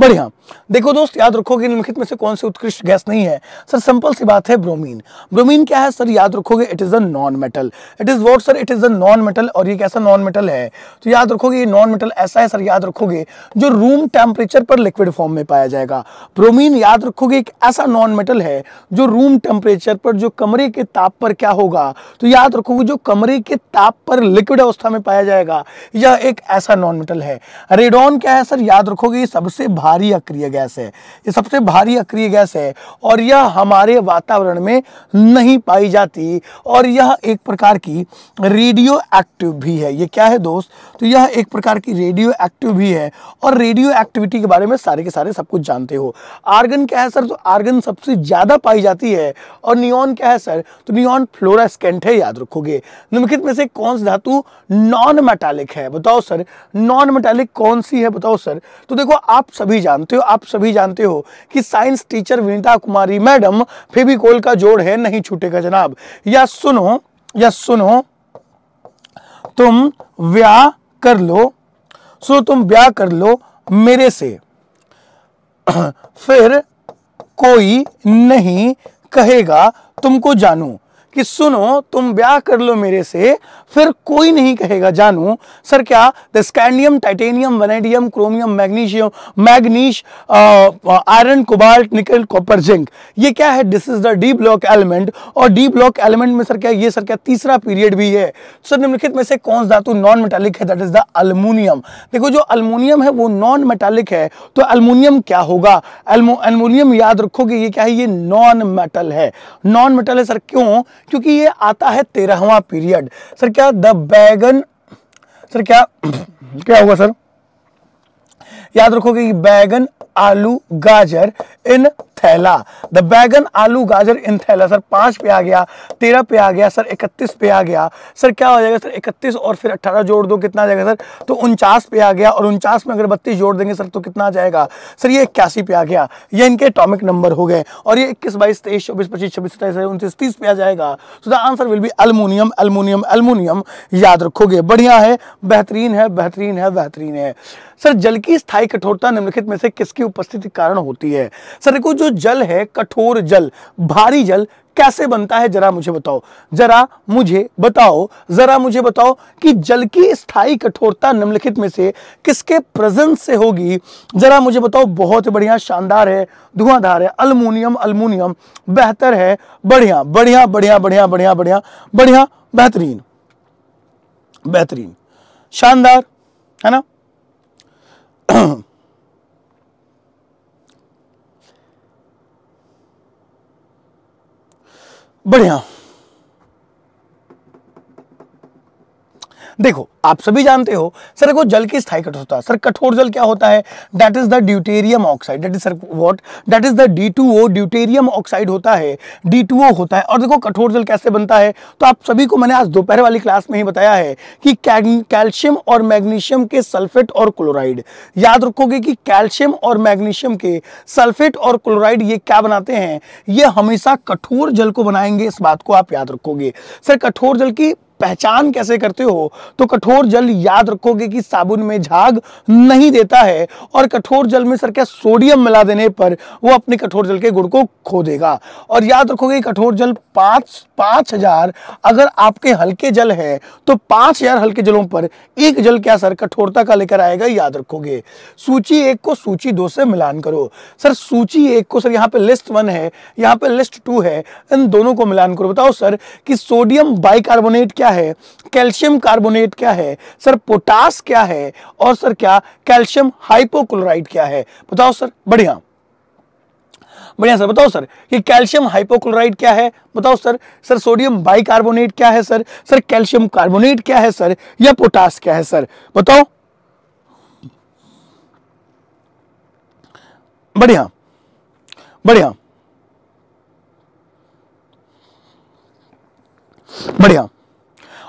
बढ़िया देखो दोस्त याद रखो कि निम्नलिखित में से कौन से उत्कृष्ट गैस नहीं है सर सिंपल सी बात है ब्रोमीन ब्रोमीन क्या है सर याद रखोगे it is a non metal it is what sir it is a non metal और ये कैसा नॉन मेटल है तो याद रखोगे ये नॉन मेटल ऐसा है सर याद रखोगे जो रूम टेम्परेचर पर लिक्विड फॉर्म में पाया जाएगा ब्रोमीन याद रखोगे एक ऐसा नॉन मेटल है जो रूम टेम्परेचर पर जो कमरे के ताप पर क्या होगा तो याद रखोगे जो कमरे के ताप पर लिक्विड अवस्था में पाया जाएगा यह एक ऐसा नॉन मेटल है रेडॉन क्या है सर याद रखोगे सबसे भारी अक्रिय गैस है ये सबसे भारी अक्रिय गैस है और यह हमारे वातावरण में नहीं पाई जाती और यह एक प्रकार की रेडियो एक्टिव भी है ये क्या है दोस्त तो यह एक प्रकार की रेडियो एक्टिव भी है और रेडियो एक्टिविटी के बारे में सारे के सारे सब कुछ जानते हो आर्गन क्या है सर तो आर्गन सबसे ज़्यादा पाई जाती है और नियॉन क्या है सर तो नियॉन फ्लोरास्केंट है याद रखोगे निम्नलिखित में से कौन सा धातु नॉन मेटालिक है बताओ सर नॉन मेटालिक कौन सी है बताओ सर तो देखो आप सभी सभी जानते हो आप सभी जानते हो कि science teacher Vinita Kumari madam Fevicol का जोड़ है नहीं छूटेगा जनाब या सुनो या सुनो तुम व्या कर लो सो तुम ब्याह कर लो मेरे से फिर कोई नहीं कहेगा तुमको जानू कि सुनो तुम ब्याह कर लो मेरे से फिर कोई नहीं कहेगा जानू सर क्या the scandium titanium vanadium chromium magnesium manganese iron cobalt nickel copper zinc ये क्या है this is the D block element और डी ब्लॉक एलिमेंट में सर क्या ये सर क्या तीसरा पीरियड भी है सर निम्नलिखित में से कौन धातु नॉन मेटालिक है दैट इज द अल्मोनियम देखो जो अल्मोनियम है वो नॉन मेटालिक है तो अल्मोनियम क्या होगा अल्मोनियम याद रखोगे ये क्या है ये नॉन मेटल है नॉन मेटल है सर क्यों क्योंकि ये आता है तेरहवा पीरियड सर क्या द बैगन सर क्या क्या होगा सर याद रखोगे कि बैगन आलू गाजर इन थैला द बैगन आलू गाजर इन थैला सर पाँच पे आ गया तेरह पे आ गया सर इकतीस पे आ गया सर क्या हो जाएगा सर इकतीस और फिर अट्ठारह जोड़ दो कितना आ जाएगा सर तो उनचास पे आ गया और उनचास में अगर बत्तीस जोड़ देंगे सर तो कितना आ जाएगा सर ये इक्यासी पे आ गया ये इनके अटोमिक नंबर हो गए और ये इक्कीस बाईस तेईस चौबीस पच्चीस छब्बीस सत्ताईस उनतीस तीस पे आ जाएगा so the answer will be aluminium aluminium aluminium याद रखोगे बढ़िया है बेहतरीन है बेहतरीन है बेहतरीन है सर जल की स्थायी कठोरता निम्नलिखित में से किसकी उपस्थिति कारण होती है सर देखो जो जल है कठोर जल भारी जल कैसे बनता है जरा मुझे बताओ जरा मुझे बताओ जरा मुझे बताओ कि जल की स्थायी कठोरता निम्नलिखित में से किसके प्रेजेंस से होगी जरा मुझे बताओ बहुत बढ़िया शानदार है धुआंधार है अल्मोनियम अल्मोनियम बेहतर है बढ़िया बढ़िया बढ़िया बढ़िया बढ़िया बढ़िया बढ़िया बेहतरीन बेहतरीन शानदार है ना बढ़िया देखो आप सभी जानते हो सर को जल की स्थायी कठोरता सर कठोर जल क्या होता है that is the deuterium oxide that is sir what that is the D deuterium oxide होता है डी होता है और देखो कठोर जल कैसे बनता है तो आप सभी को मैंने आज दोपहर वाली क्लास में ही बताया है कि कैल्शियम और मैग्नीशियम के सल्फेट और क्लोराइड याद रखोगे कि कैल्शियम और मैग्नीशियम के सल्फेट और क्लोराइड ये क्या बनाते हैं ये हमेशा कठोर जल को बनाएंगे इस बात को आप याद रखोगे सर कठोर जल की पहचान कैसे करते हो तो कठोर जल याद रखोगे कि साबुन में झाग नहीं देता है और कठोर जल में सर क्या सोडियम मिला देने पर वो अपने कठोर जल के गुड़ को खो देगा और याद रखोगे कठोर जल पाँच पाँच हजार अगर आपके हल्के जल है तो पाँच हजार हल्के जलों पर एक जल क्या सर कठोरता का लेकर आएगा याद रखोगे सूची एक को सूची दो से मिलान करो सर सूची एक को सर यहाँ पे लिस्ट वन है यहाँ पे लिस्ट टू है इन दोनों को मिलान करो बताओ सर कि सोडियम बाइकार्बोनेट क्या क्या है कैल्शियम कार्बोनेट क्या है सर पोटास क्या है और सर क्या कैल्शियम हाइपोक्लोराइड क्या है बताओ सर बढ़िया बढ़िया सर बताओ सर कि कैल्शियम हाइपोक्लोराइड क्या है बताओ सर सर सोडियम बाइकार्बोनेट क्या है सर सर कैल्शियम कार्बोनेट क्या है सर या पोटास क्या है सर बताओ बढ़िया बढ़िया बढ़िया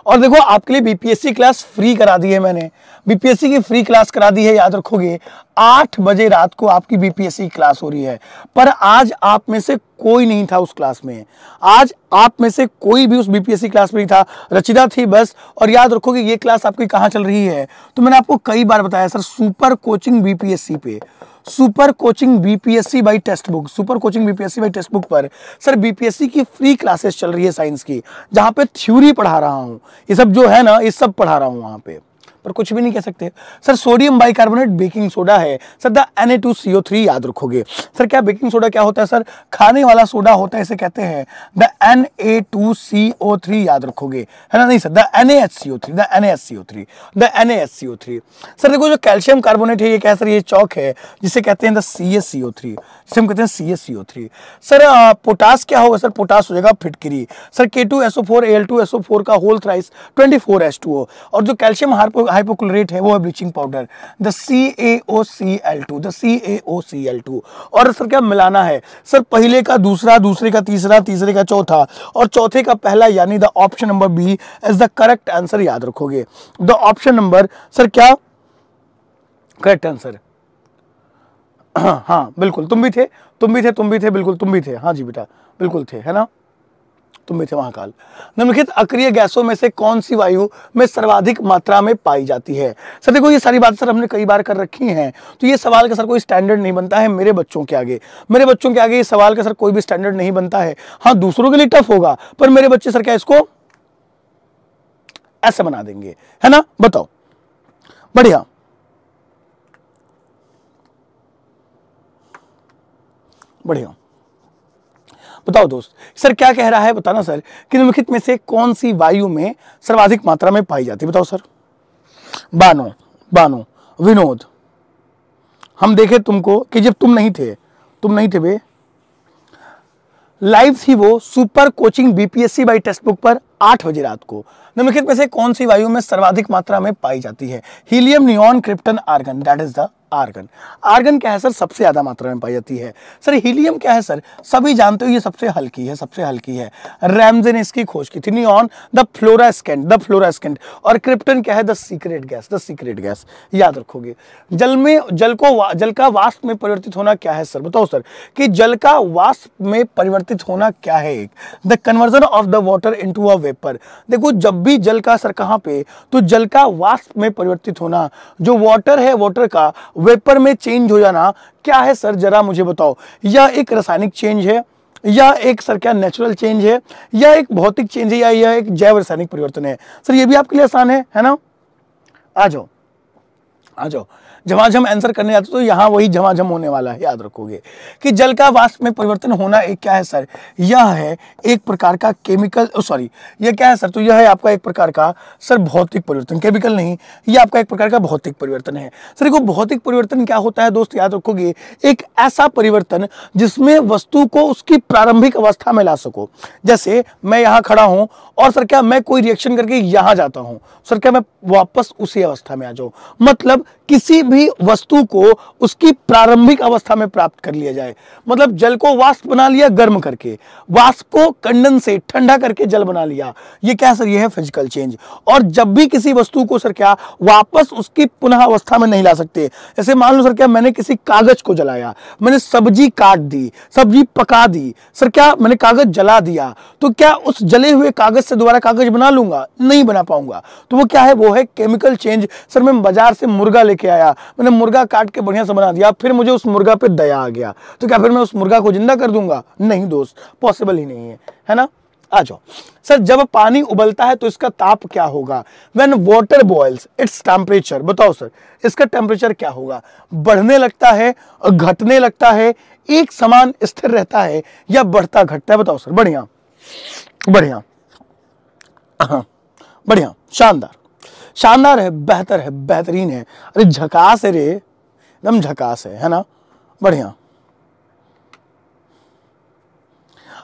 और देखो आपके लिए बीपीएससी क्लास फ्री करा दी है मैंने बीपीएससी की फ्री क्लास करा दी है याद रखोगे आठ बजे रात को आपकी बीपीएससी क्लास हो रही है पर आज आप में से कोई नहीं था उस क्लास में आज आप में से कोई भी उस बीपीएससी क्लास में नहीं था रचिदा थी बस और याद रखोगे ये क्लास आपकी कहाँ चल रही है तो मैंने आपको कई बार बताया सर सुपर कोचिंग बीपीएससी पे super coaching BPSC by test book super coaching BPSC by test book पर सर बीपीएससी की फ्री क्लासेस चल रही है साइंस की जहां पे थ्योरी पढ़ा रहा हूँ ये सब जो है ना ये सब पढ़ा रहा हूँ वहां पे पर कुछ भी नहीं कह सकते sir sodium bicarbonate baking soda है sir the N A two C O three याद रखोगे सर क्या बेकिंग सोडा क्या होता है सर खाने वाला सोडा होता है इसे कहते हैं the N A two C O three याद रखोगे है ना नहीं sir the N A H C O three the N C O three the N A C O three sir देखो जो कैल्शियम कार्बोनेट है ये क्या सर ये चौक है जिसे कहते हैं the C S C O three जिसे हम कहते हैं C S C O three sir potash क्या होगा सर पोटास हो जाएगा फिटकरी sir K two S O four A L two S O four का whole thrice twenty four S two O और जो कैल्शियम हार्बो हाइपोक्लोरेट है वो है bleaching powder the C A O C L two the C A O C L two और सर क्या मिलाना है सर पहले का दूसरा दूसरे का तीसरा तीसरे का चौथा और चौथे का पहला यानी the option number B is the correct answer याद रखोगे द ऑप्शन नंबर सर क्या करेक्ट आंसर हाँ बिल्कुल तुम भी थे तुम भी थे तुम भी थे बिल्कुल तुम भी थे हाँ जी बेटा बिल्कुल थे है ना तो मिथे महाकाल निम्नलिखित अक्रिय गैसों में से कौन सी वायु में सर्वाधिक मात्रा में पाई जाती है सर देखो ये सारी बातें सर हमने कई बार कर रखी हैं तो ये सवाल का सर कोई स्टैंडर्ड नहीं बनता है मेरे बच्चों के आगे मेरे बच्चों के आगे ये सवाल का सर कोई भी स्टैंडर्ड नहीं बनता है हाँ दूसरों के लिए टफ होगा पर मेरे बच्चे सर क्या इसको ऐसे बना देंगे है ना बताओ बढ़िया बढ़िया बताओ दोस्त सर क्या कह रहा है बताना सर कि निम्नलिखित में से कौन सी वायु में सर्वाधिक मात्रा में पाई जाती है बताओ सर बानो बानो विनोद हम देखे तुमको कि जब तुम नहीं थे तुम नहीं थे बे लाइव थी वो super coaching BPSC by text book पर आठ बजे रात को निम्नलिखित में से कौन सी वायु में सर्वाधिक मात्रा में पाई जाती है helium neon krypton argon that is the argon argon क्या है सर सबसे ज़्यादा मात्रा में पाई जाती है सर हीलियम क्या है सर सभी जानते हो ये सबसे हल्की है सबसे हल्की है रैमजे ने इसकी खोज की थी neon the fluorescent the fluorescent और क्रिप्टन क्या है the secret gas the secret gas याद रखोगे जल में जल को जल का वाष्प में परिवर्तित होना क्या है सर बताओ सर कि जल का वाष्प में परिवर्तित होना क्या है एक the conversion of the water in a vapour देखो जब भी जल का सर कहाँ पे तो जल का वाष्प में परिवर्तित होना जो वॉटर है वॉटर का वेपर में चेंज हो जाना क्या है सर जरा मुझे बताओ यह एक रासायनिक चेंज है या एक सर क्या नेचुरल चेंज है या एक भौतिक चेंज है या यह एक जैव रासायनिक परिवर्तन है सर ये भी आपके लिए आसान है है ना आ जाओ आ जाओ झमाझम आंसर करने जाते तो यहाँ वही झमाझम होने वाला है याद रखोगे कि जल का वाष्प में परिवर्तन होना एक क्या है सर यह है एक प्रकार का केमिकल सॉरी यह क्या है सर तो यह है आपका एक प्रकार का सर भौतिक परिवर्तन केमिकल नहीं यह आपका एक प्रकार का भौतिक परिवर्तन है सर देखो भौतिक परिवर्तन क्या होता है दोस्त याद रखोगे एक ऐसा परिवर्तन जिसमें वस्तु को उसकी प्रारंभिक अवस्था में ला सको जैसे मैं यहाँ खड़ा हूँ और सर क्या मैं कोई रिएक्शन करके यहाँ जाता हूँ सर क्या मैं वापस उसी अवस्था में आ जाऊँ मतलब किसी भी वस्तु को उसकी प्रारंभिक अवस्था में प्राप्त कर लिया जाए मतलब जल को वाष्प बना लिया गर्म करके वाष्प को कंडन से ठंडा करके जल बना लिया ये क्या सर ये है फिजिकल चेंज और जब भी किसी वस्तु को सर क्या वापस उसकी पुनः अवस्था में नहीं ला सकते जैसे मान लो सर क्या मैंने किसी कागज को जलाया मैंने सब्जी काट दी सब्जी पका दी सर क्या मैंने कागज जला दिया तो क्या उस जले हुए कागज से दोबारा कागज बना लूंगा नहीं बना पाऊंगा तो वो क्या है वो है केमिकल चेंज सर मैं बाजार से मुर्गा ले लेके आया मैंने मुर्गा काट के बढ़िया से बना दिया फिर मुझे उस मुर्गा पे दया आ गया तो क्या फिर मैं उस मुर्गा को जिंदा कर दूंगा नहीं दोस्त पॉसिबल ही नहीं है है ना आ जाओ सर जब पानी उबलता है तो इसका ताप क्या होगा when water boils its temperature बताओ सर इसका टेम्परेचर क्या होगा बढ़ने लगता है घटने लगता है एक समान स्थिर रहता है या बढ़ता घटता है बताओ सर बढ़िया बढ़िया हाँ, बढ़िया शानदार शानदार है बेहतर है बेहतरीन है अरे झकास है रे एकदम झकास है है ना बढ़िया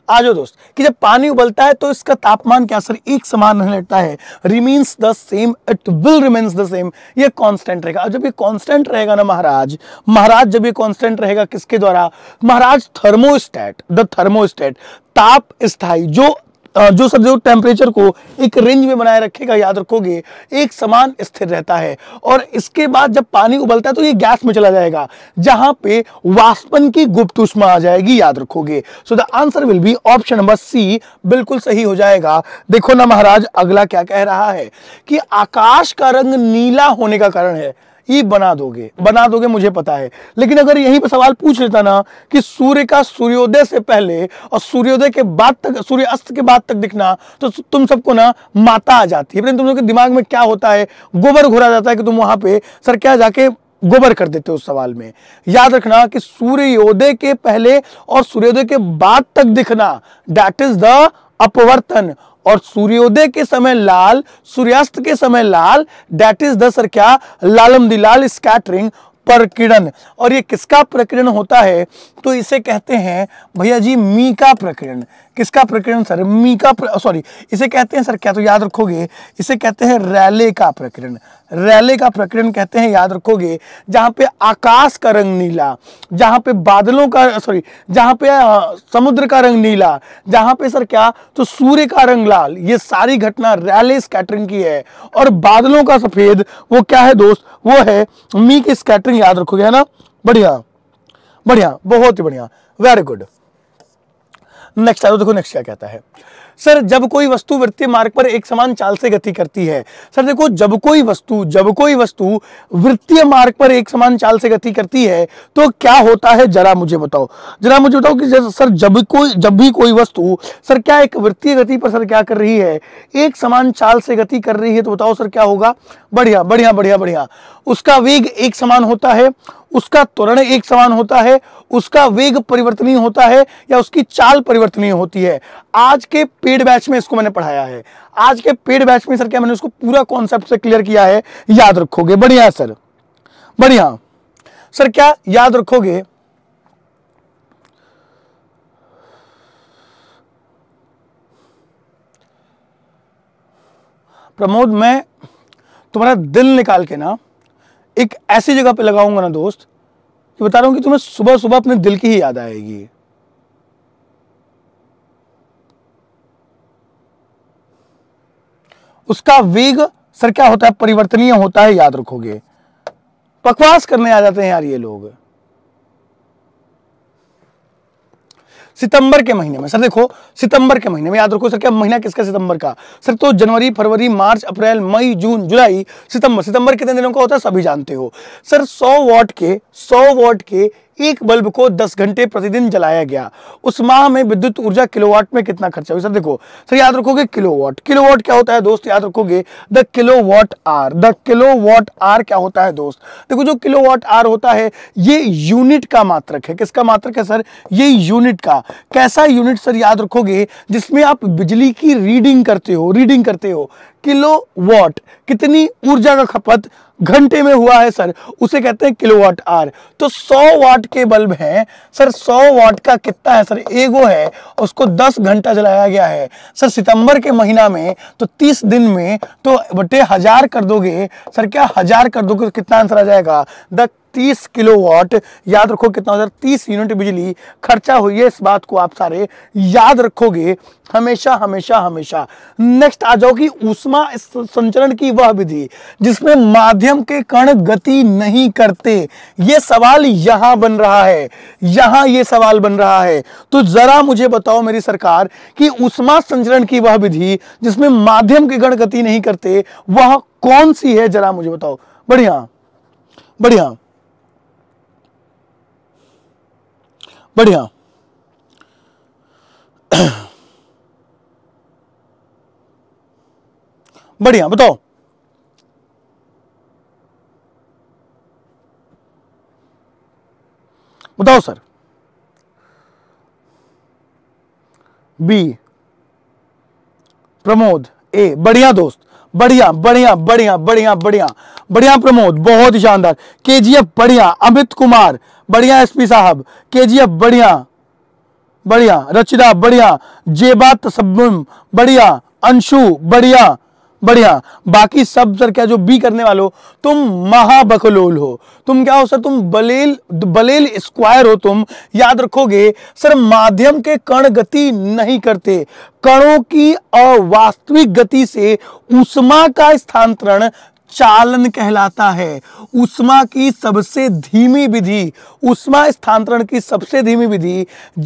आ दोस्त कि जब पानी उबलता है तो इसका तापमान क्या सर एक समान नहीं रहता है remains the same it will remains the same ये कांस्टेंट रहेगा जब ये कांस्टेंट रहेगा ना महाराज महाराज जब ये कांस्टेंट रहेगा किसके द्वारा महाराज थर्मोस्टेट द थर्मोस्टेट ताप स्थाई जो जो सर जो टेम्परेचर को एक रेंज में बनाए रखेगा याद रखोगे एक समान स्थिर रहता है और इसके बाद जब पानी उबलता है तो ये गैस में चला जाएगा जहां पे वाष्पन की गुप्त उष्मा आ जाएगी याद रखोगे so the answer will be option number C बिल्कुल सही हो जाएगा देखो ना महाराज अगला क्या कह रहा है कि आकाश का रंग नीला होने का कारण है ये बना दोगे बना दोगे मुझे पता है लेकिन अगर यहीं पर सवाल पूछ लेता ना कि सूर्य का सूर्योदय से पहले और सूर्योदय के बाद तक सूर्य अस्त के बाद तक दिखना तो तुम सबको ना माता आ जाती है तुम लोग के दिमाग में क्या होता है गोबर घोरा जाता है कि तुम वहां पे सर क्या जाके गोबर कर देते हो उस सवाल में याद रखना कि सूर्योदय के पहले और सूर्योदय के बाद तक दिखना दैट इज द अपवर्तन और सूर्योदय के समय लाल सूर्यास्त के समय लाल डेट इज दर क्या लालम दिलाल स्कैटरिंग प्रकिरण और ये किसका प्रकिरण होता है तो इसे कहते हैं भैया जी मी का प्रकिरण किसका प्रकरण सर मी का सॉरी इसे कहते हैं सर क्या तो याद रखोगे इसे कहते हैं रैले का प्रकरण रैले का प्रकरण कहते हैं याद रखोगे जहां पे आकाश का रंग नीला जहां पे बादलों का सॉरी जहां पे समुद्र का रंग नीला जहां पे सर क्या तो सूर्य का रंग लाल ये सारी घटना रैले स्कैटरिंग की है और बादलों का सफेद वो क्या है दोस्त वो है मी की स्कैटरिंग याद रखोगे है ना बढ़िया बढ़िया बहुत ही बढ़िया वेरी गुड नेक्स्ट आता देखो नेक्स्ट क्या कहता है सर जब कोई वस्तु वृत्तीय मार्ग पर एक समान चाल से गति करती है सर देखो जब कोई वस्तु जब कोई वस्तु वृत्तीय मार्ग पर एक समान चाल से गति करती है तो क्या होता है जरा मुझे बताओ जरा मुझे बताओ कि सर जब कोई जब भी कोई वस्तु सर क्या एक वृत्तीय गति पर सर क्या कर रही है एक समान चाल से गति कर रही है तो बताओ सर क्या होगा बढ़िया बढ़िया बढ़िया बढ़िया उसका वेग एक समान होता है उसका त्वरण एक समान होता है उसका वेग परिवर्तनीय होता है या उसकी चाल परिवर्तनीय होती है आज के पेड बैच में इसको मैंने पढ़ाया है आज के पेड बैच में सर क्या मैंने उसको पूरा कॉन्सेप्ट से क्लियर किया है याद रखोगे बढ़िया सर बढ़िया सर क्या याद रखोगे प्रमोद मैं तुम्हारा दिल निकाल के ना एक ऐसी जगह पे लगाऊंगा ना दोस्त कि बता रहा हूं कि तुम्हें सुबह सुबह अपने दिल की ही याद आएगी उसका वेग सर क्या होता है परिवर्तनीय होता है याद रखोगे बकवास करने आ जाते हैं यार ये लोग सितंबर के महीने में सर देखो सितंबर के महीने में याद रखो सर क्या महीना किसका सितंबर का सर तो जनवरी फरवरी मार्च अप्रैल मई जून जुलाई सितंबर सितंबर कितने दिनों का होता है सभी जानते हो सर सौ वॉट के सौ वॉट के एक बल्ब को 10 घंटे प्रतिदिन जलाया गया उस माह में विद्युत ऊर्जा किलोवाट में कितना खर्चा हुआ सर देखो सर याद रखोगे किलोवाट किलोवाट क्या होता है दोस्त याद रखोगे the kilowatt hour the kilowatt hour क्या होता है दोस्त देखो जो किलोवाट आर होता है ये यूनिट का मात्रक है किसका मात्रक है सर ये यूनिट का कैसा यूनिट सर याद रखोगे जिसमें आप बिजली की रीडिंग करते हो रीडिंग करते हो किलो वॉट कितनी ऊर्जा का खपत घंटे में हुआ है सर उसे कहते हैं किलो वॉट आर तो 100 वाट के बल्ब हैं सर 100 वाट का कितना है सर एगो है उसको 10 घंटा जलाया गया है सर सितंबर के महीना में तो 30 दिन में तो बटे हजार कर दोगे सर क्या हजार कर दोगे तो कितना आंसर आ जाएगा द तीस किलो याद रखो कितना होता है तीस यूनिट बिजली खर्चा हुई है इस बात को आप सारे याद रखोगे हमेशा हमेशा हमेशा नेक्स्ट आ जाओ कि ऊष्मा संचरण की वह विधि जिसमें माध्यम के कण गति नहीं करते ये सवाल यहां बन रहा है यहां ये सवाल बन रहा है तो जरा मुझे बताओ मेरी सरकार कि ऊष्मा संचरण की वह विधि जिसमें माध्यम के कण गति नहीं करते वह कौन सी है जरा मुझे बताओ बढ़िया बढ़िया बढ़िया बढ़िया बताओ बताओ सर बी प्रमोद ए बढ़िया दोस्त बढ़िया बढ़िया बढ़िया बढ़िया बढ़िया बढ़िया प्रमोद बहुत ही शानदार के जी एफ बढ़िया अमित कुमार बढ़िया एसपी साहब केजीएफ बढ़िया बढ़िया रचिदा बढ़िया जेबा सबम बढ़िया अंशु बढ़िया बढ़िया बाकी सब सर क्या जो बी करने वालों तुम महाबकलोल हो तुम क्या हो सर तुम बलेल बलेल स्क्वायर हो तुम याद रखोगे सर माध्यम के कण गति नहीं करते कणों की अवास्तविक गति से उष्मा का स्थानांतरण चालन कहलाता है उष्मा की सबसे धीमी विधि उष्मा स्थानांतरण की सबसे धीमी विधि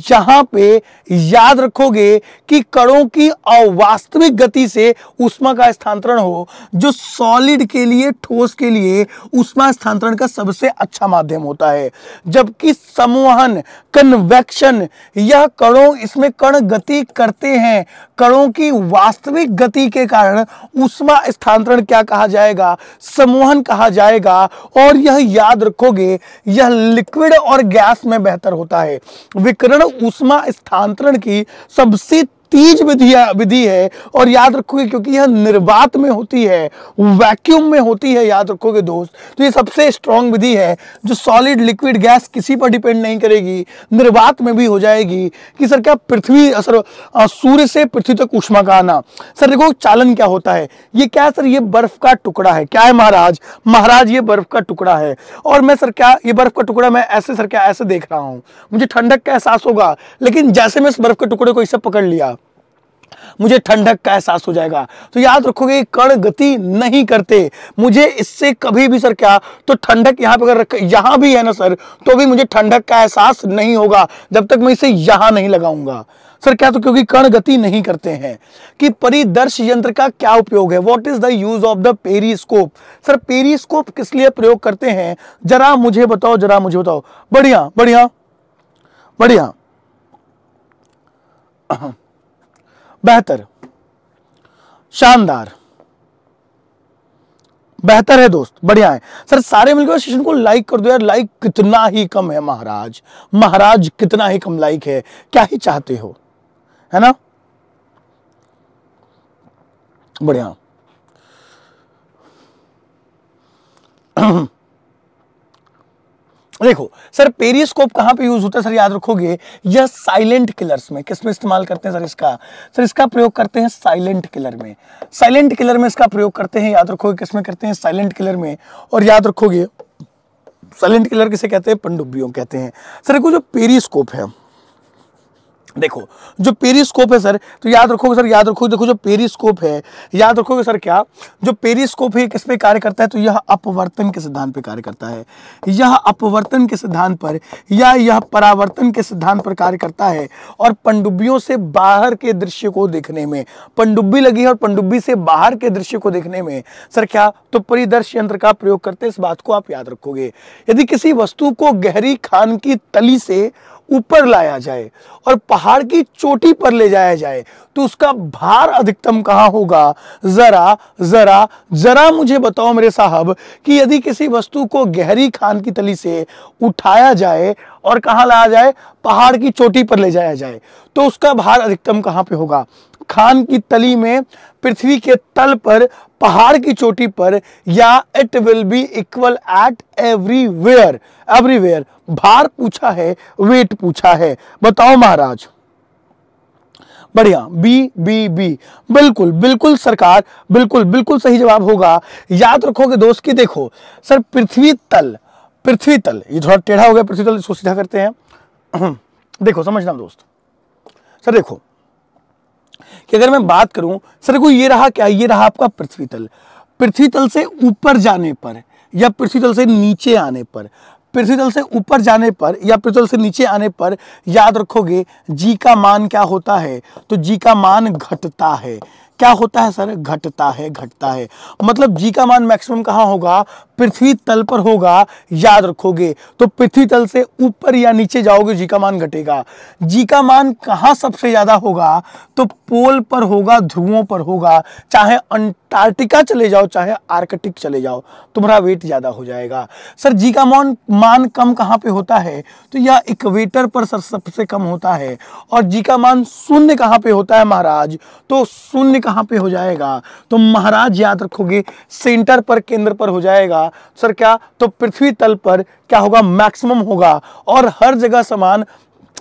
जहां पे याद रखोगे कि कणों की अवास्तविक गति से उष्मा का स्थानांतरण हो जो सॉलिड के लिए ठोस के लिए उष्मा स्थानांतरण का सबसे अच्छा माध्यम होता है जबकि समूहन कन्वेक्शन यह कणों इसमें कण गति करते हैं कणों की वास्तविक गति के कारण उष्मा स्थानांतरण क्या कहा जाएगा समूहन कहा जाएगा और यह याद रखोगे यह लिक्विड और गैस में बेहतर होता है विकरण उष्मा स्थानांतरण की सबसे तीज विधिया विधि है और याद रखोगे क्योंकि यह निर्वात में होती है वैक्यूम में होती है याद रखोगे दोस्त तो ये सबसे स्ट्रांग विधि है जो सॉलिड लिक्विड गैस किसी पर डिपेंड नहीं करेगी निर्वात में भी हो जाएगी कि सर क्या पृथ्वी सर सूर्य से पृथ्वी तक उष्मा का आना सर देखो चालन क्या होता है ये क्या सर ये बर्फ का टुकड़ा है क्या है महाराज महाराज ये बर्फ का टुकड़ा है और मैं सर क्या ये बर्फ का टुकड़ा मैं ऐसे सर क्या ऐसे देख रहा हूँ मुझे ठंडक का एहसास होगा लेकिन जैसे मैं इस बर्फ के टुकड़े को इसे पकड़ लिया मुझे ठंडक का एहसास हो जाएगा तो याद रखोगे कण गति नहीं करते मुझे इससे कभी भी सर क्या तो ठंडक यहां पर यहां भी है ना सर तो भी मुझे ठंडक का एहसास नहीं होगा जब तक मैं इसे यहां नहीं लगाऊंगा सर क्या तो क्योंकि कण गति नहीं करते हैं कि परिदर्श यंत्र का क्या उपयोग है what is the use of the periscope sir periscope किस लिए प्रयोग करते हैं जरा मुझे बताओ जरा मुझे बताओ बढ़िया बढ़िया बढ़िया बेहतर शानदार बेहतर है दोस्त बढ़िया है सर सारे मिलकर सेशन को लाइक कर दो यार लाइक कितना ही कम है महाराज महाराज कितना ही कम लाइक है क्या ही चाहते हो है ना बढ़िया देखो सर पेरिस्कोप कहाँ पे यूज होता है सर याद रखोगे यह साइलेंट किलर्स में किसमें इस्तेमाल करते हैं सर इसका सर इसका प्रयोग करते हैं साइलेंट किलर में साइलेंट किलर में इसका प्रयोग करते हैं याद रखोगे किसमें करते हैं साइलेंट किलर में और याद रखोगे साइलेंट किलर किसे कहते हैं पंडुब्बियों कहते हैं सर देखो जो पेरीस्कोप है देखो जो पेरिस्कोप है सर तो याद रखोगे सर याद रखोगे देखो जो पेरिस्कोप है याद रखोगे सर क्या जो पेरिस्कोप है किस पे कार्य करता है तो यह अपवर्तन के सिद्धांत पे कार्य करता है यह अपवर्तन के सिद्धांत पर या यह परावर्तन के सिद्धांत पर कार्य करता है और पंडुब्बियों से बाहर के दृश्य को देखने में पंडुब्बी लगी और पंडुब्बी से बाहर के दृश्य को देखने में सर क्या तो परिदर्श यंत्र का प्रयोग करते इस बात को आप याद रखोगे यदि किसी वस्तु को गहरी खान की तली से ऊपर लाया जाए और पहाड़ की चोटी पर ले जाया जाए तो उसका भार अधिकतम कहाँ होगा ज़रा ज़रा ज़रा मुझे बताओ मेरे साहब कि यदि किसी वस्तु को गहरी खान की तली से उठाया जाए और कहाँ लाया जाए पहाड़ की चोटी पर ले जाया जाए तो उसका भार अधिकतम कहाँ पे होगा खान की तली में पृथ्वी के तल पर पहाड़ की चोटी पर या it will be equal at everywhere everywhere भार पूछा है वेट पूछा है बताओ महाराज बढ़िया बी बी बी बिल्कुल बिल्कुल सरकार बिल्कुल बिल्कुल सही जवाब होगा याद रखोगे दोस्त की देखो सर पृथ्वी तल पृथ्वी तल ये थोड़ा टेढ़ा हो गया पृथ्वी तल इसको सीधा करते हैं देखो समझना दोस्त सर देखो कि अगर मैं बात करूं सर को ये रहा क्या ये रहा आपका पृथ्वी तल पृथ्वी तल से ऊपर जाने पर या पृथ्वी तल से नीचे आने पर पृथ्वी तल से ऊपर जाने पर या पृथ्वी तल से नीचे आने पर याद रखोगे जी का मान क्या होता है तो जी का मान घटता है क्या होता है सर घटता है घटता है मतलब जी का मान मैक्सिमम कहाँ होगा पृथ्वी तल पर होगा याद रखोगे तो पृथ्वी तल से ऊपर या नीचे जाओगे जी का मान घटेगा जी का मान कहाँ सबसे ज़्यादा होगा तो पोल पर होगा ध्रुवों पर होगा चाहे अंट अंटार्कटिका चले जाओ चाहे आर्कटिक चले जाओ तुम्हारा वेट ज़्यादा हो जाएगा सर जी का मान मान कम कहाँ पे होता है तो यह इक्वेटर पर सर सबसे कम होता है और जी का मान शून्य कहाँ पे होता है महाराज तो शून्य कहाँ पे हो जाएगा तो महाराज याद रखोगे सेंटर पर केंद्र पर हो जाएगा सर क्या तो पृथ्वी तल पर क्या होगा मैक्सिमम होगा और हर जगह समान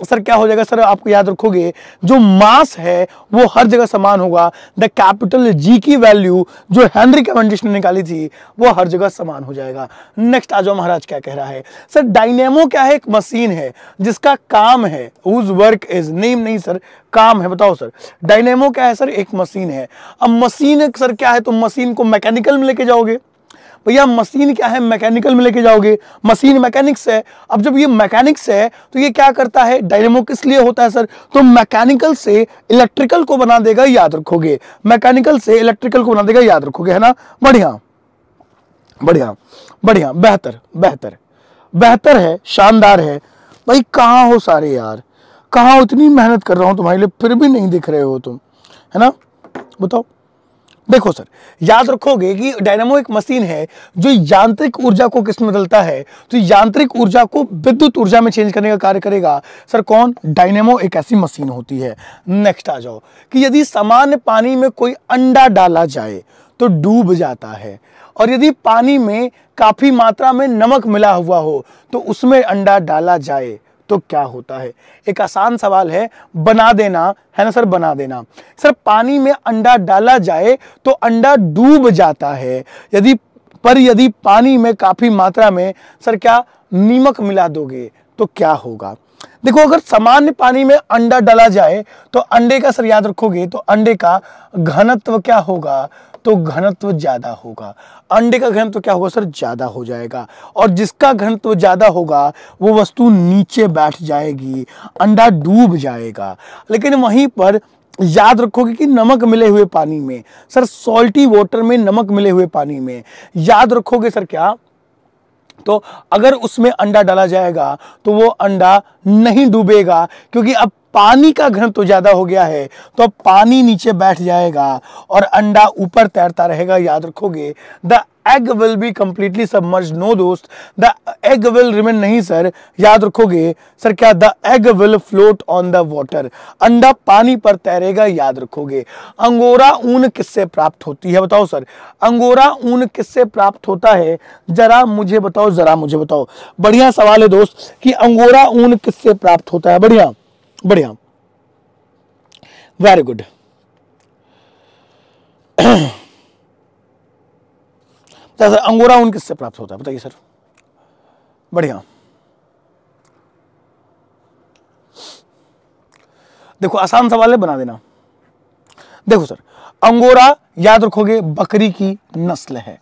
सर क्या हो जाएगा सर आपको याद रखोगे जो मास है वो हर जगह समान होगा द कैपिटल जी की वैल्यू जो हेनरी कैवेंडिश ने निकाली थी वो हर जगह समान हो जाएगा नेक्स्ट आज महाराज क्या कह रहा है सर डायनेमो क्या है एक मशीन है जिसका काम है उज वर्क इज नेम नहीं सर काम है बताओ सर डायनेमो क्या है सर एक मशीन है अब मशीन सर क्या है तो मशीन को मैकेनिकल में लेके जाओगे भैया मशीन क्या है मैकेनिकल में लेके जाओगे मशीन मैकेनिक्स है अब जब ये मैकेनिक्स है तो ये क्या करता है डायनेमो किस लिए होता है सर तो मैकेनिकल से इलेक्ट्रिकल को बना देगा याद रखोगे मैकेनिकल से इलेक्ट्रिकल को बना देगा याद रखोगे है ना बढ़िया बढ़िया बढ़िया बेहतर बेहतर बेहतर है शानदार है भाई कहाँ हो सारे यार कहाँ इतनी मेहनत कर रहा हूँ तुम्हारे लिए फिर भी नहीं दिख रहे हो तुम है ना बताओ देखो सर याद रखोगे कि डायनामो एक मशीन है जो यांत्रिक ऊर्जा को किस में बदलता है तो यांत्रिक ऊर्जा को विद्युत ऊर्जा में चेंज करने का कार्य करेगा सर कौन डायनेमो एक ऐसी मशीन होती है नेक्स्ट आ जाओ कि यदि सामान्य पानी में कोई अंडा डाला जाए तो डूब जाता है और यदि पानी में काफ़ी मात्रा में नमक मिला हुआ हो तो उसमें अंडा डाला जाए तो क्या होता है एक आसान सवाल है बना देना है ना सर बना देना सर पानी में अंडा डाला जाए तो अंडा डूब जाता है यदि पर यदि पानी में काफ़ी मात्रा में सर क्या नीमक मिला दोगे तो क्या होगा देखो अगर सामान्य पानी में अंडा डाला जाए तो अंडे का सर याद रखोगे तो अंडे का घनत्व क्या होगा तो घनत्व ज़्यादा होगा अंडे का घनत्व क्या होगा सर ज़्यादा हो जाएगा और जिसका घनत्व ज़्यादा होगा वो वस्तु नीचे बैठ जाएगी अंडा डूब जाएगा लेकिन वहीं पर याद रखोगे कि नमक मिले हुए पानी में सर सॉल्टी वाटर में नमक मिले हुए पानी में याद रखोगे सर क्या तो अगर उसमें अंडा डाला जाएगा तो वो अंडा नहीं डूबेगा क्योंकि अब पानी का घनत्व तो ज़्यादा हो गया है तो पानी नीचे बैठ जाएगा और अंडा ऊपर तैरता रहेगा याद रखोगे the egg will be completely submerge no दोस्त द एग विल रिमेन नहीं सर याद रखोगे सर क्या the egg will float on the water अंडा पानी पर तैरेगा याद रखोगे अंगोरा ऊन किससे प्राप्त होती है बताओ सर अंगोरा ऊन किससे प्राप्त होता है जरा मुझे बताओ जरा मुझे बताओ बढ़िया सवाल है दोस्त कि अंगोरा ऊन किससे प्राप्त होता है बढ़िया बढ़िया वेरी गुड सर अंगोरा ऊन किससे प्राप्त होता है बताइए सर बढ़िया देखो आसान सवाल है बना देना देखो सर अंगोरा याद रखोगे बकरी की नस्ल है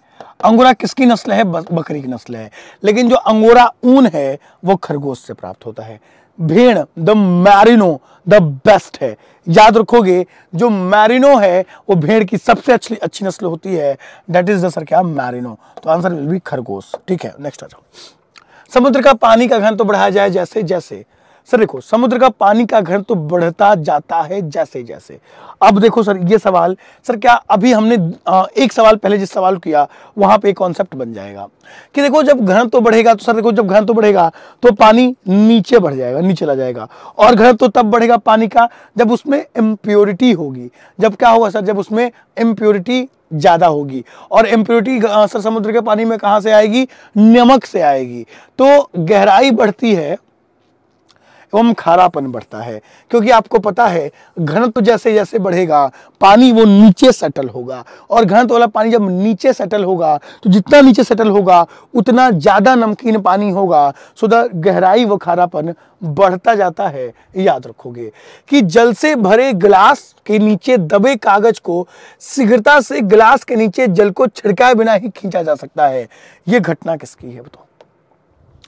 अंगोरा किसकी नस्ल है बकरी की नस्ल है लेकिन जो अंगोरा ऊन है वो खरगोश से प्राप्त होता है भेड़ द मैरिनो द बेस्ट है याद रखोगे जो मैरिनो है वो भेड़ की सबसे अच्छी अच्छी नस्ल होती है डेट इज द सर क्या मैरिनो तो आंसर विल बी खरगोश ठीक है नेक्स्ट आ जाओ समुद्र का पानी का घन तो बढ़ाया जाए जैसे जैसे सर देखो समुद्र का पानी का घर तो बढ़ता जाता है जैसे जैसे अब देखो सर ये सवाल सर क्या अभी हमने एक सवाल पहले जिस सवाल किया वहां पे कॉन्सेप्ट बन जाएगा कि देखो जब घन तो बढ़ेगा तो सर देखो जब घन तो बढ़ेगा तो पानी नीचे बढ़ जाएगा नीचे ला जाएगा और घन तो तब बढ़ेगा पानी का जब उसमें इम्प्योरिटी होगी जब क्या होगा सर जब उसमें इम्प्योरिटी ज़्यादा होगी और इम्प्योरिटी सर समुद्र के पानी में कहां से आएगी नमक से आएगी तो गहराई बढ़ती है एवं खारापन बढ़ता है क्योंकि आपको पता है घनत्व जैसे जैसे बढ़ेगा पानी वो नीचे सेटल होगा और घनत्व वाला पानी जब नीचे सेटल होगा तो जितना नीचे सेटल होगा उतना ज़्यादा नमकीन पानी होगा सो द गहराई व खारापन बढ़ता जाता है याद रखोगे कि जल से भरे गिलास के नीचे दबे कागज को शीघ्रता से गिलास के नीचे जल को छिड़काए बिना ही खींचा जा सकता है ये घटना किसकी है बताओ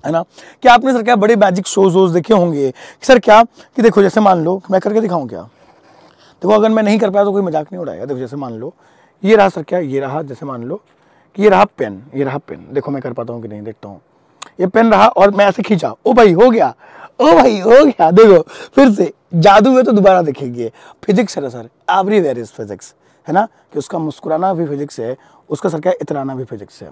है ना क्या आपने सर क्या बड़े मैजिक शोज वोज देखे होंगे सर क्या कि देखो जैसे मान लो मैं करके दिखाऊँ क्या देखो अगर मैं नहीं कर पाया तो कोई मजाक नहीं उड़ाएगा देखो जैसे मान लो ये रहा सर क्या ये रहा जैसे मान लो कि ये रहा पेन ये रहा पेन देखो मैं कर पाता हूँ कि नहीं देखता हूँ ये पेन रहा और मैं ऐसे खींचा ओ भाई हो गया ओ भाई हो गया देखो फिर से जादू हुए तो दोबारा देखेंगे फिजिक्स है सर एवरीवेयर इज फिजिक्स है ना कि उसका मुस्कुराना भी फिजिक्स है उसका सर क्या इतराना भी फिजिक्स है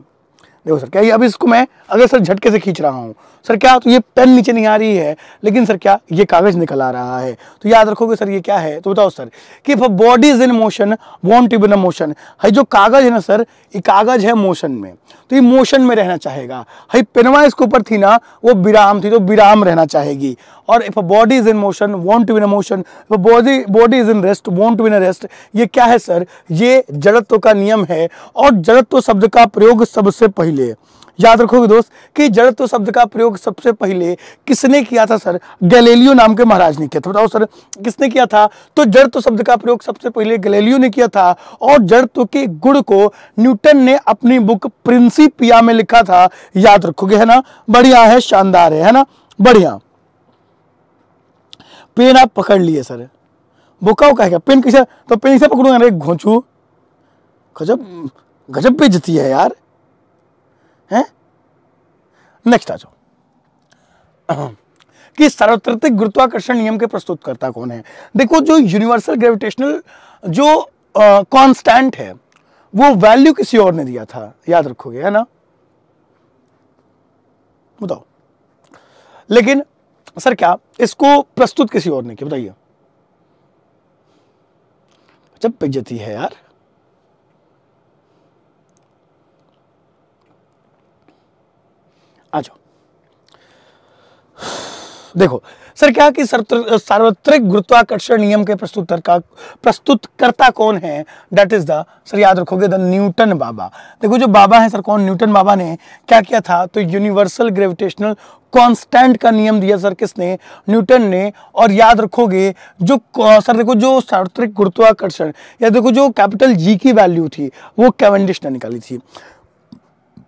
देखो सर क्या ये अब इसको मैं अगर सर झटके से खींच रहा हूँ सर क्या तो ये पेन नीचे नहीं आ रही है लेकिन सर क्या ये कागज़ निकल आ रहा है तो याद रखोगे सर ये क्या है तो बताओ सर कि body is in motion want even a motion हाई जो कागज़ है ना सर ये कागज़ है मोशन में तो ये मोशन में रहना चाहेगा हाई पेनवा इसके ऊपर थी ना वो विराम थी तो विराम रहना चाहेगी और if a body is in motion want to in a motion body body is in rest want to in a rest ये क्या है सर ये जड़त्व का नियम है और जड़त्व शब्द का प्रयोग सबसे पहले याद रखोगे दोस्त कि जड़त्व शब्द का प्रयोग सबसे पहले किसने किया था सर गैलेलियो नाम के महाराज ने किया था बताओ सर किसने किया था तो जड़त्व शब्द का प्रयोग सबसे पहले गैलेलियो ने किया था और जड़त्व के गुण को न्यूटन ने अपनी बुक प्रिंसिपिया में लिखा था याद रखोगे है ना बढ़िया है शानदार है, है ना बढ़िया पेन आप पकड़ लिए सर बोकाओ का है पेन कैसे तो पेन कैसे पकड़ूंगा अरे घोंचू गजब गजब बेजती है यार हैं नेक्स्ट आ जाओ कि सार्वत्रिक गुरुत्वाकर्षण नियम के प्रस्तुतकर्ता कौन है देखो जो यूनिवर्सल ग्रेविटेशनल जो कांस्टेंट है वो वैल्यू किसी और ने दिया था याद रखोगे है ना बताओ लेकिन सर क्या इसको प्रस्तुत किसी और ने किया बताइए जब बेजती है यार आ जाओ देखो सर क्या कि सार्वत्रिक गुरुत्वाकर्षण नियम के प्रस्तुत का प्रस्तुतकर्ता कौन है डेट इज द सर याद रखोगे द न्यूटन बाबा देखो जो बाबा है सर कौन न्यूटन बाबा ने क्या किया था तो यूनिवर्सल ग्रेविटेशनल कांस्टेंट का नियम दिया सर किसने न्यूटन ने और याद रखोगे जो सर देखो जो सार्वत्रिक गुरुत्वाकर्षण या देखो जो कैपिटल जी की वैल्यू थी वो कैवेंडिश ने निकाली थी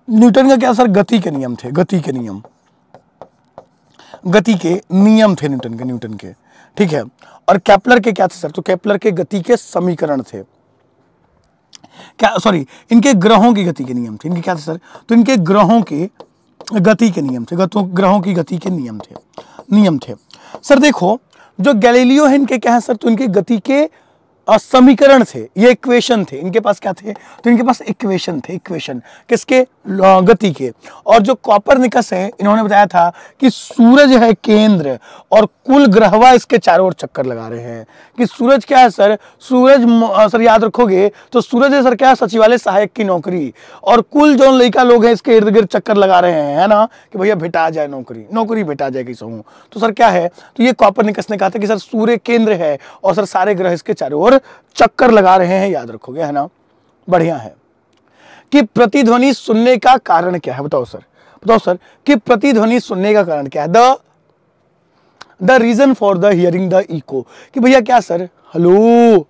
न्यूटन का क्या सर गति के नियम थे गति के नियम गति के नियम थे न्यूटन के न्यूटन के ठीक है और कैप्लर के क्या थे सर तो कैप्लर के गति के समीकरण थे क्या सॉरी इनके ग्रहों की गति के नियम थे इनके क्या थे सर तो इनके ग्रहों के गति के नियम थे ग्रहों की गति के नियम थे नियम थे सर देखो जो गैलीलियो है इनके क्या है सर तो इनके गति के समीकरण थे ये इक्वेशन थे इनके पास क्या थे तो इनके पास इक्वेशन थे इक्वेशन किसके गति के और जो कॉपर निकस है इन्होंने बताया था कि सूरज है केंद्र और कुल ग्रहवा इसके चारों ओर चक्कर लगा रहे हैं कि सूरज क्या है सर सूरज सर याद रखोगे तो सूरज है सर क्या है सचिवालय सहायक की नौकरी और कुल जो लड़का लोग हैं इसके इर्द गिर्द चक्कर लगा रहे हैं है ना कि भैया भेटा जाए नौकरी नौकरी भेटा जाए किसी तो सर क्या है तो ये कॉपर निकस ने कहा था कि सर सूर्य केंद्र है और सर सारे ग्रह इसके चारों ओर पर चक्कर लगा रहे हैं याद रखोगे है ना बढ़िया है कि प्रतिध्वनि सुनने का कारण क्या है बताओ सर बताओ सर कि प्रतिध्वनि सुनने का कारण क्या है the the reason for the hearing the echo कि भैया क्या सर हेलो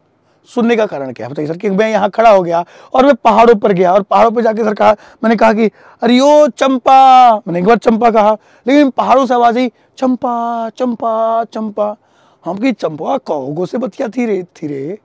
सुनने का कारण क्या है बताइए सर कि मैं यहाँ खड़ा हो गया और मैं पहाड़ों पर गया और पहाड़ों पर जाके सर कहा मैंने कहा कि अरे ओ चंपा मैंने एक बार चंपा कहा लेकिन पहाड़ों से आवाज़ आई चंपा चंपा चंपा हम कि चंपा कहोगो से बतिया थी रे थी रे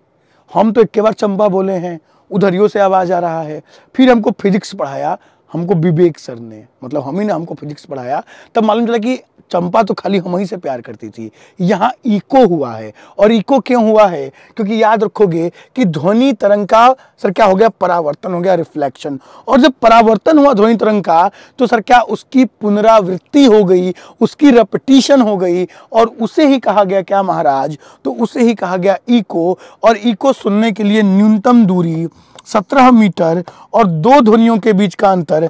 हम तो एक के बार चंपा बोले हैं उधरियों से आवाज़ आ रहा है फिर हमको फिजिक्स पढ़ाया हमको विवेक सर ने मतलब हम ही ने हमको फिजिक्स पढ़ाया तब मालूम चला कि चंपा तो खाली हम ही से प्यार करती थी यहाँ इको हुआ है और इको क्यों हुआ है क्योंकि याद रखोगे कि ध्वनि तरंग का सर क्या हो गया परावर्तन हो गया रिफ्लेक्शन और जब परावर्तन हुआ ध्वनि तरंग का तो सर क्या उसकी पुनरावृत्ति हो गई उसकी रेपिटिशन हो गई और उसे ही कहा गया क्या महाराज तो उसे ही कहा गया इको और इको सुनने के लिए न्यूनतम दूरी सत्रह मीटर और दो ध्वनियों के बीच का अंतर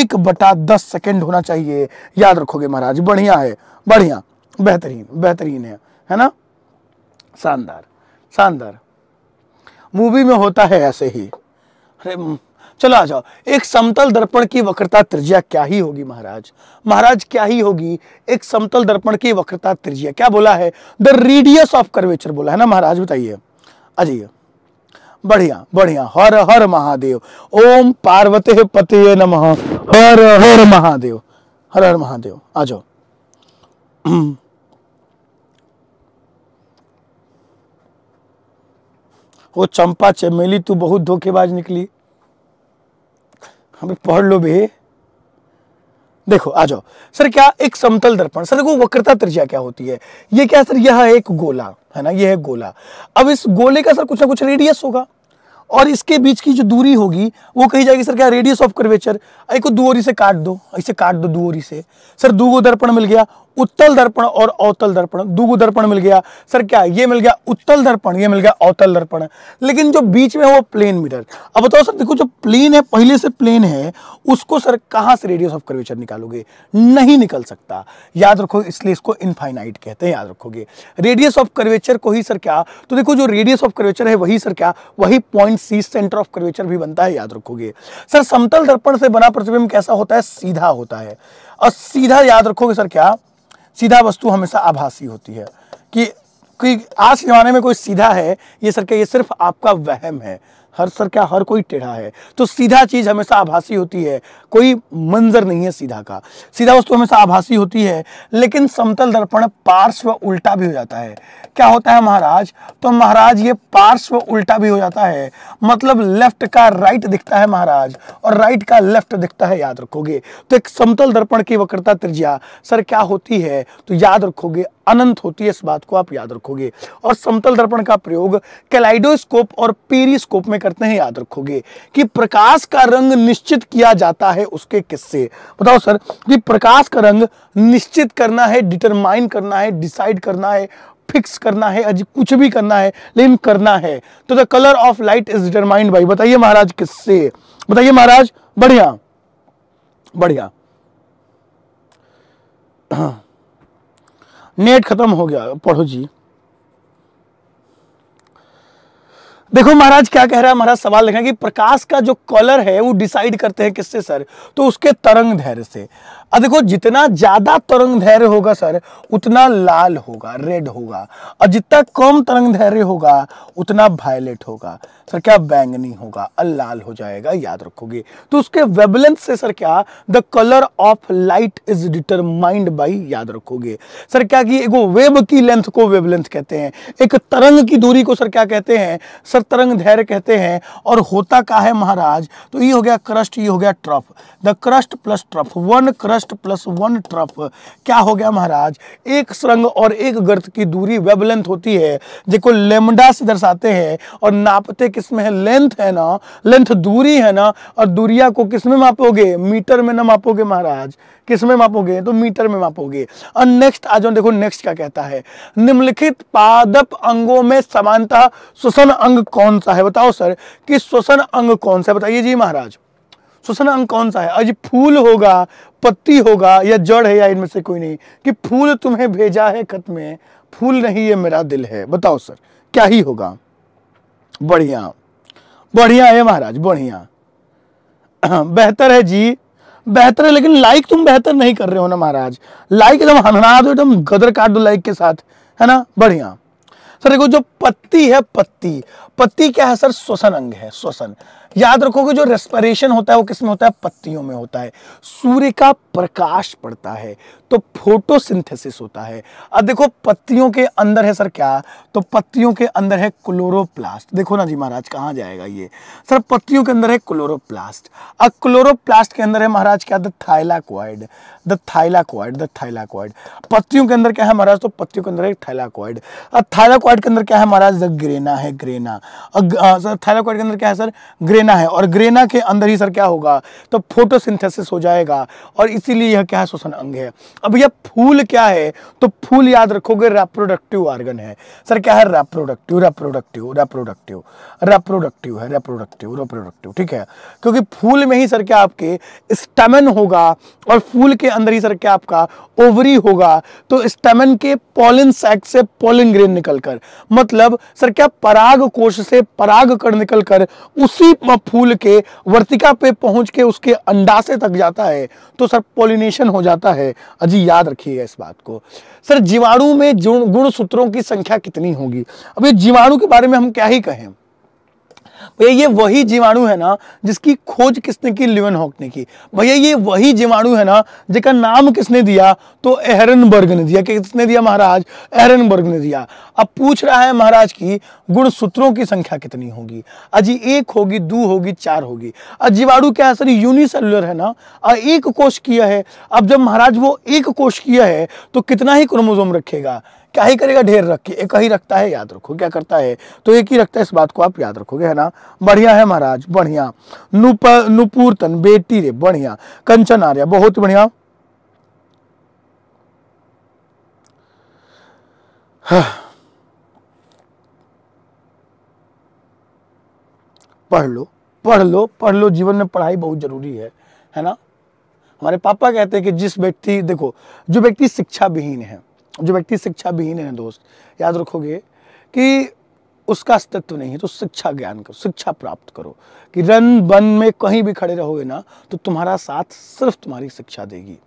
एक बटा दस सेकेंड होना चाहिए याद रखोगे महाराज बढ़िया है बढ़िया बेहतरीन बेहतरीन है है ना शानदार शानदार मूवी में होता है ऐसे ही अरे चलो आ जाओ एक समतल दर्पण की वक्रता त्रिज्या क्या ही होगी महाराज महाराज क्या ही होगी एक समतल दर्पण की वक्रता त्रिज्या क्या बोला है द रेडियस ऑफ कर्वेचर बोला है ना महाराज बताइए आ जाइए बढ़िया बढ़िया हर हर महादेव ओम पार्वते पति नम हर हर महादेव हर हर महादेव आ जाओ वो चंपा चमेली तू बहुत धोखेबाज निकली हमें पढ़ लो बे देखो आ जाओ सर क्या एक समतल दर्पण सर देखो वक्रता त्रिज्या क्या होती है ये क्या सर यह है एक गोला है ना यह है गोला अब इस गोले का सर कुछ ना कुछ रेडियस होगा और इसके बीच की जो दूरी होगी वो कही जाएगी सर क्या रेडियस ऑफ कर्वेचर एक को से काट दो इसे काट दो दूरी से सर दो दर्पण मिल गया उत्तल दर्पण और अवतल दर्पण दुगु दर्पण मिल गया सर क्या ये मिल गया उत्तल दर्पण ये मिल गया अवतल दर्पण लेकिन जो बीच में है वो प्लेन मिरर अब बताओ सर देखो जो प्लेन है पहले से प्लेन है उसको सर कहां से रेडियस ऑफ कर्वेचर निकालोगे नहीं निकल सकता याद रखो इसलिए इसको इनफाइनाइट कहते हैं याद रखोगे रेडियस ऑफ कर्वेचर को ही सर क्या तो देखो जो रेडियस ऑफ कर्वेचर है वही सर क्या वही point C centre of curvature भी बनता है याद रखोगे सर समतल दर्पण से बना प्रतिबिंब कैसा होता है सीधा होता है और सीधा याद रखोगे सर क्या सीधा वस्तु हमेशा आभासी होती है कि कि आज के ज़माने में कोई सीधा है ये सर क्या ये सिर्फ आपका वहम है हर सर क्या हर कोई टेढ़ा है तो सीधा चीज़ हमेशा आभासी होती है कोई मंजर नहीं है सीधा का सीधा वस्तु हमेशा आभासी होती है लेकिन समतल दर्पण पार्श्व उल्टा भी हो जाता है क्या होता है महाराज तो महाराज ये पार्श्व उल्टा भी हो जाता है मतलब लेफ्ट का राइट दिखता है महाराज और राइट का लेफ्ट दिखता है याद रखोगे तो एक समतल दर्पण की वक्रता त्रिज्या सर क्या होती है तो याद रखोगे अनंत होती है इस बात को आप याद रखोगे और समतल दर्पण का प्रयोग कैलाइडोस्कोप और पेरिस्कोप में करते हैं याद रखोगे कि प्रकाश का रंग निश्चित किया जाता है उसके किससे बताओ सर कि प्रकाश का रंग निश्चित करना है डिटरमाइन करना है डिसाइड करना है फिक्स करना है अजी कुछ भी करना है लेकिन करना है तो the colour of light is determined by बताइए महाराज किससे बताइए महाराज बढ़िया बढ़िया हाँ। नेट खत्म हो गया पढ़ो जी देखो महाराज क्या कह रहा है महाराज सवाल देखा कि प्रकाश का जो कलर है वो डिसाइड करते हैं किससे सर तो उसके तरंग धैर्य से अब देखो जितना ज्यादा तरंग धैर्य होगा सर उतना लाल होगा रेड होगा और जितना कम तरंग धैर्य होगा उतना वायलेट होगा सर क्या बैंगनी होगा और लाल हो जाएगा याद रखोगे तो उसके वेबलेंथ से सर क्या the colour of light is determined by याद रखोगे सर क्या कि एक वेब की लेंथ को वेबलेंथ कहते हैं एक तरंग की दूरी को सर क्या कहते हैं सर तरंग धैर्य कहते हैं और होता का है महाराज तो ये हो गया क्रस्ट ये हो गया trough the crest plus trough one crest west plus one trough क्या हो गया महाराज एक सुरंग और एक गर्त की दूरी वेबलेंथ होती है जिसको लेमडा से दर्शाते हैं और नापते किसमें है लेंथ है ना लेंथ दूरी है ना और दूरिया को किसमें मापोगे मीटर में ना मापोगे महाराज किसमें मापोगे तो मीटर में मापोगे और नेक्स्ट आज देखो नेक्स्ट क्या कहता है निम्नलिखित पादप अंगों में समानता श्वसन अंग कौन सा है बताओ सर कि श्वसन अंग कौन सा है बताइए जी महाराज श्वसन अंग कौन सा है आज फूल होगा पत्ती होगा या जड़ है या इनमें से कोई नहीं कि फूल तुम्हें भेजा है खत में फूल नहीं ये मेरा दिल है बताओ सर क्या ही होगा बढ़िया बढ़िया है महाराज बढ़िया बेहतर है जी बेहतर है लेकिन लाइक तुम बेहतर नहीं कर रहे हो ना महाराज लाइक एकदम हनना दो एकदम गदर काट दो लाइक के साथ है ना बढ़िया सर देखो जो पत्ती है पत्ती पत्ती क्या है सर श्वसन अंग है श्वसन याद रखो कि जो रेस्पिरेशन होता है वो किसमें होता है पत्तियों में होता है सूर्य का प्रकाश पड़ता है तो फोटोसिंथेसिस होता है अब देखो पत्तियों के अंदर है सर क्या तो पत्तियों के अंदर है क्लोरोप्लास्ट देखो ना जी महाराज कहाँ जाएगा ये सर पत्तियों के अंदर है क्लोरोप्लास्ट अब क्लोरोप्लास्ट के अंदर है महाराज क्या the thylakoid the thylakoid the thylakoid पत्तियों के अंदर क्या है महाराज तो पत्तियों के अंदर है थाइलाक्वाइड अब थाइलाक्वाइड के अंदर क्या है महाराज द ग्रेना है ग्रेना सर थाइलाक्वाइड के अंदर क्या है सर ग्रेना ग्रेना है और ग्रेना के अंदर ही सर क्या होगा तो फोटोसिंथेसिस हो जाएगा और इसीलिए यह क्या है श्वसन अंग है अब यह फूल क्या है तो फूल याद रखोगे रेप्रोडक्टिव ऑर्गन है सर क्या है रेप्रोडक्टिव रेप्रोडक्टिव रेप्रोडक्टिव रेप्रोडक्टिव है रेप्रोडक्टिव रेप्रोडक्टिव ठीक है क्योंकि फूल में ही सर क्या आपके स्टेमन होगा और फूल के अंदर ही सर क्या आपका ओवरी होगा तो स्टेमन के पोलिन सैक से पोलिन ग्रेन निकलकर मतलब सर क्या पराग कोश से पराग कर निकलकर उसी प्लाज्मा फूल के वर्तिका पे पहुंच के उसके अंडाशय तक जाता है तो सर पोलिनेशन हो जाता है अजी याद रखिएगा इस बात को सर जीवाणु में गुण सूत्रों की संख्या कितनी होगी अब ये जीवाणु के बारे में हम क्या ही कहें भैया ये वही जीवाणु है ना जिसकी खोज किसने की लिवन हॉक ने की भैया ये वही जीवाणु है ना जिसका नाम किसने दिया तो एहरन बर्ग ने दिया किसने दिया महाराज एहरन बर्ग ने दिया अब पूछ रहा है महाराज की गुणसूत्रों की संख्या कितनी होगी अजी एक होगी दो होगी चार होगी अजीवाणु क्या है सर यूनिसेलुलर है ना और एक कोश किया है अब जब महाराज वो एक कोश किया है तो कितना ही क्रोमोजोम रखेगा क्या ही करेगा ढेर रख के एक ही रखता है याद रखो क्या करता है तो एक ही रखता है इस बात को आप याद रखोगे है ना बढ़िया है महाराज बढ़िया नुप नुपूर्तन बेटी रे बढ़िया कंचन आर्या बहुत बढ़िया हाँ। पढ़ लो पढ़ लो पढ़ लो जीवन में पढ़ाई बहुत जरूरी है है ना हमारे पापा कहते हैं कि जिस व्यक्ति देखो जो व्यक्ति शिक्षा विहीन है जो व्यक्ति शिक्षा विहीन है दोस्त याद रखोगे कि उसका अस्तित्व नहीं है तो शिक्षा ज्ञान करो शिक्षा प्राप्त करो कि रन बन में कहीं भी खड़े रहोगे ना तो तुम्हारा साथ सिर्फ तुम्हारी शिक्षा देगी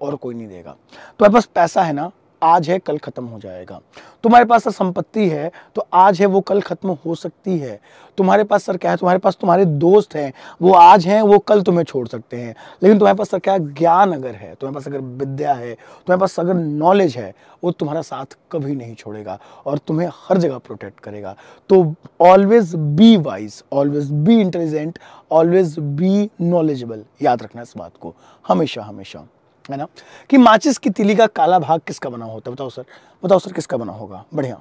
और कोई नहीं देगा तो पास पैसा है ना आज है कल ख़त्म हो जाएगा तुम्हारे पास सर संपत्ति है तो आज है वो कल ख़त्म हो सकती है तुम्हारे पास सर क्या है तुम्हारे पास तुम्हारे दोस्त हैं वो आज हैं वो कल तुम्हें छोड़ सकते हैं लेकिन तुम्हारे पास सर क्या ज्ञान अगर है तुम्हारे पास अगर विद्या है तुम्हारे पास अगर नॉलेज है वो तुम्हारा साथ कभी नहीं छोड़ेगा और तुम्हें हर जगह प्रोटेक्ट करेगा तो always be wise always be intelligent always be knowledgeable याद रखना इस बात को हमेशा हमेशा है ना कि माचिस की तिली का काला भाग किसका बना होता है बताओ सर बताओ सर किसका बना होगा बढ़िया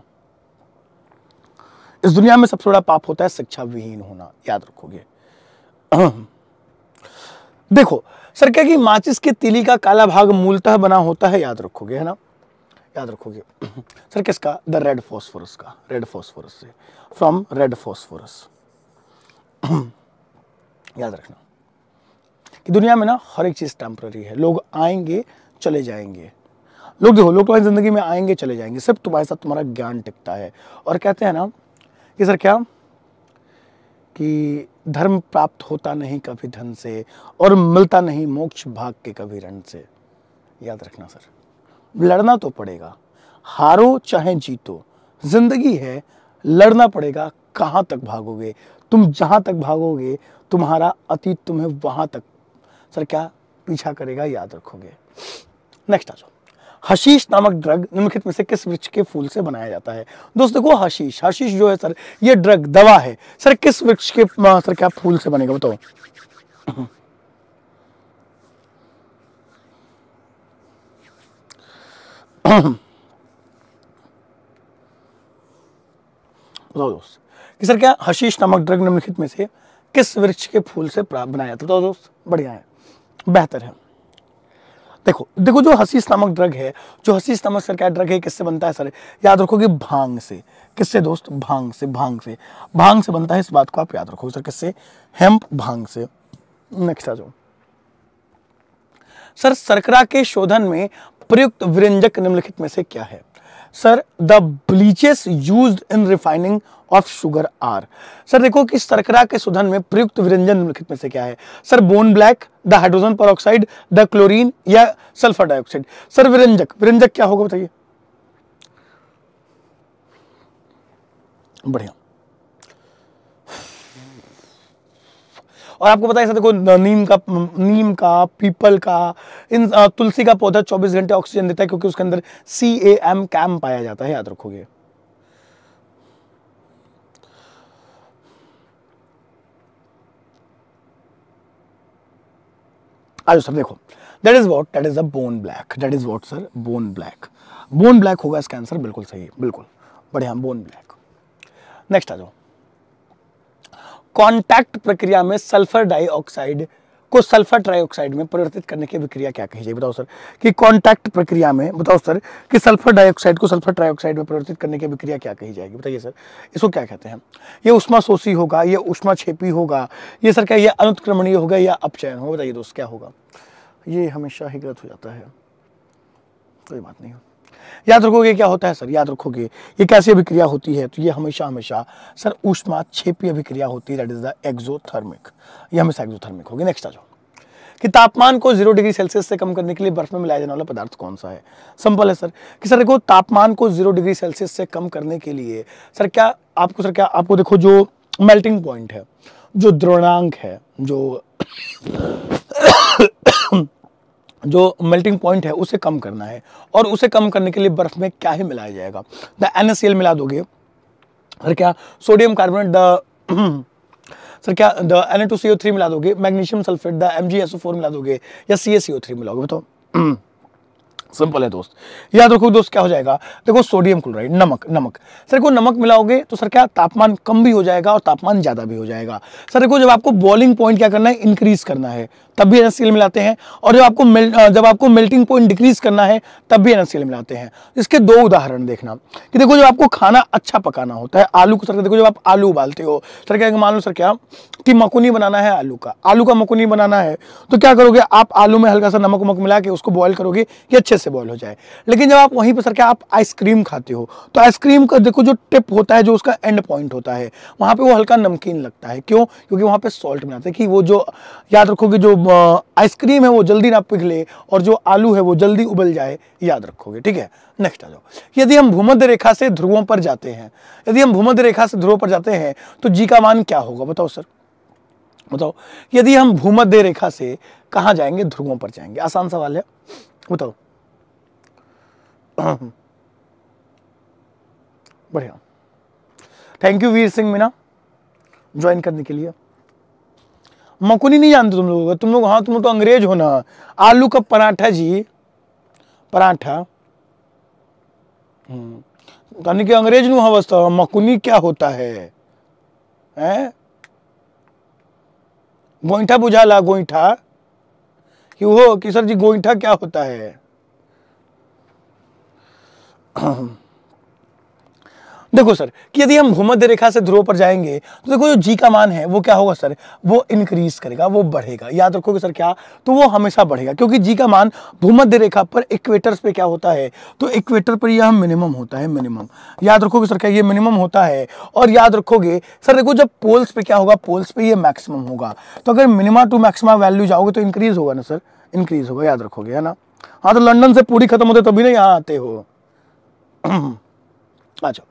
इस दुनिया में सबसे बड़ा पाप होता है शिक्षा विहीन होना याद रखोगे देखो सर क्या कि माचिस के तिली का काला भाग मूलतः बना होता है याद रखोगे है ना याद रखोगे सर किसका द रेड फॉस्फोरस का रेड फॉस्फोरस से फ्रॉम रेड फॉस्फोरस याद रखना कि दुनिया में ना हर एक चीज़ टेम्प्ररी है लोग आएंगे चले जाएंगे लोग देखो लोग तुम्हारी ज़िंदगी में आएंगे चले जाएंगे सिर्फ तुम्हारे साथ तुम्हारा ज्ञान टिकता है और कहते हैं ना कि सर क्या कि धर्म प्राप्त होता नहीं कभी धन से और मिलता नहीं मोक्ष भाग के कभी रण से याद रखना सर लड़ना तो पड़ेगा हारो चाहे जीतो जिंदगी है लड़ना पड़ेगा कहाँ तक भागोगे तुम जहाँ तक भागोगे तुम्हारा अतीत तुम्हें वहाँ तक सर क्या पीछा करेगा याद रखोगे नेक्स्ट आ जाओ हशीश नामक ड्रग निम्नलिखित में से किस वृक्ष के फूल से बनाया जाता है दोस्तों को हशीश हशीश जो है सर ये ड्रग दवा है सर किस वृक्ष के सर क्या फूल से बनेगा बताओ बताओ दोस्त कि सर क्या हशीश नामक ड्रग निम्नलिखित में से किस वृक्ष के फूल से बनाया जाता बताओ दोस्त बढ़िया है बेहतर है देखो देखो जो हसीस नामक ड्रग है जो हसीस नामक सर क्या ड्रग है किससे बनता है सर याद रखो कि भांग से किससे दोस्त भांग से भांग से भांग से बनता है इस बात को आप याद रखो सर किससे हेम्प भांग से नेक्स्ट आ जाओ सर सरकरा के शोधन में प्रयुक्त विरंजक निम्नलिखित में से क्या है sir the bleaches use in refining of sugar are sir देखो कि सरकरा के सुधन में प्रयुक्त विरंजन निम्नलिखित में से क्या है sir bone black the hydrogen peroxide the chlorine या सल्फर डाइऑक्साइड सर विरंजक व्यंजक क्या होगा बताइए बढ़िया और आपको पता है देखो नीम का नीम का पीपल का इन तुलसी का पौधा 24 घंटे ऑक्सीजन देता है क्योंकि उसके अंदर सी ए एम कैम पाया जाता है याद रखोगे आज सब देखो that is what that is a bone black that is what sir bone black bone black होगा इसका आंसर बिल्कुल सही है बिल्कुल बढ़िया बोन ब्लैक नेक्स्ट आ जाओ कॉन्टैक्ट प्रक्रिया में सल्फर डाइऑक्साइड को सल्फर डाइऑक्साइड में परिवर्तित करने की प्रक्रिया क्या कही जाए बताओ सर कि कॉन्टैक्ट प्रक्रिया में बताओ सर कि सल्फर डाइऑक्साइड को सल्फर ट्राइऑक्साइड में परिवर्तित करने की प्रक्रिया क्या कही जाएगी बताइए सर इसको क्या कहते हैं ये उष्मा शोषी होगा ये उष्मा छेपी होगा ये सर क्या ये अनुत्क्रमणीय होगा या अपचयन होगा बताइए दोस्त क्या होगा ये हमेशा ही गलत हो जाता है कोई बात नहीं याद रखोगे क्या होता है सर याद रखोगे ये कैसी अभिक्रिया होती है तो ये हमेशा हमेशा सर ऊष्मा छेपी अभिक्रिया होती है दैट इज द एक्जोथर्मिक ये हमेशा एक्जोथर्मिक होगी नेक्स्ट आ जाओ कि तापमान को जीरो डिग्री सेल्सियस से कम करने के लिए बर्फ में मिलाया जाने वाला पदार्थ कौन सा है सिंपल है सर कि सर देखो तापमान को जीरो डिग्री सेल्सियस से कम करने के लिए सर क्या आपको सर क्या आपको देखो जो मेल्टिंग पॉइंट है जो द्रोणांक है जो जो मेल्टिंग पॉइंट है उसे कम करना है और उसे कम करने के लिए बर्फ़ में क्या ही मिलाया जाएगा द एन मिला दोगे सर क्या सोडियम कार्बोनेट द सर क्या द एन मिला दोगे magnesium sulphate the M G S मिला दोगे या सी सी ओ थ्री मिलाओगे तो सिंपल है दोस्त याद रखो दोस्त क्या हो जाएगा देखो सोडियम क्लोराइड नमक नमक सर को नमक मिलाओगे तो सर क्या तापमान कम भी हो जाएगा और तापमान ज़्यादा भी हो जाएगा सर देखो जब आपको बॉइलिंग पॉइंट क्या करना है इंक्रीज करना है तब भी एनएससीएल मिलाते हैं और जब आपको मिल, जब आपको मेल्टिंग पॉइंट डिक्रीज करना है तब भी एनएससीएल मिलाते हैं इसके दो उदाहरण देखना कि देखो जब आपको खाना अच्छा पकाना होता है आलू को सर देखो जब आप आलू उबालते हो सर क्या मान लो सर क्या कि मकुनी बनाना है आलू का आलू का मकुनी बनाना है तो क्या करोगे आप आलू में हल्का सा नमक वमक मिला के उसको बॉयल करोगे कि अच्छे से बॉयल हो जाए लेकिन जब आप वहीं पर सर क्या आप आइसक्रीम खाते हो तो आइसक्रीम का देखो जो टिप होता है जो उसका एंड पॉइंट होता है वहाँ पर वो हल्का नमकीन लगता है क्यों क्योंकि वहाँ पर सॉल्ट बनाते हैं कि वो जो याद रखोगे जो आइसक्रीम है वो जल्दी ना पिघले और जो आलू है वो जल्दी उबल जाए याद रखोगे ठीक है नेक्स्ट आ जाओ यदि हम भूमध्य रेखा से ध्रुवों पर जाते हैं यदि हम भूमध्य रेखा से ध्रुवों पर जाते हैं तो जी का मान क्या होगा बताओ सर बताओ यदि हम भूमध्य रेखा से कहाँ जाएंगे ध्रुवों पर जाएंगे आसान सवाल है बताओ बढ़िया thank you Veer Singh Meena join करने के लिए मकुनी नहीं जानते तुम लोगों का तुम लोग हाँ तुम लोग तो अंग्रेज हो ना आलू का पराठा जी पराठा हम्म, यानी कि अंग्रेज नु अवस्था मकुनी क्या होता है हैं गोईठा बुझाला गोइठा कि वो कि सर जी गोइठा क्या होता है देखो सर कि यदि हम भूमध्य रेखा से ध्रुव पर जाएंगे तो देखो जो जी का मान है वो क्या होगा सर वो इंक्रीज करेगा वो बढ़ेगा याद रखोगे सर क्या तो वो हमेशा बढ़ेगा क्योंकि जी का मान भूमध्य रेखा पर इक्वेटर्स पे क्या होता है तो इक्वेटर पर यह मिनिमम होता है मिनिमम याद रखोगे सर क्या ये मिनिमम होता है और याद रखोगे सर देखो जब पोल्स पे क्या होगा पोल्स पे यह मैक्सिमम होगा तो अगर मिनिमा टू मैक्सिमा वैल्यू जाओगे तो इंक्रीज होगा ना सर इंक्रीज होगा याद रखोगे है ना हाँ तो लंडन से पूरी खत्म होते तभी ना यहाँ आते हो अच्छा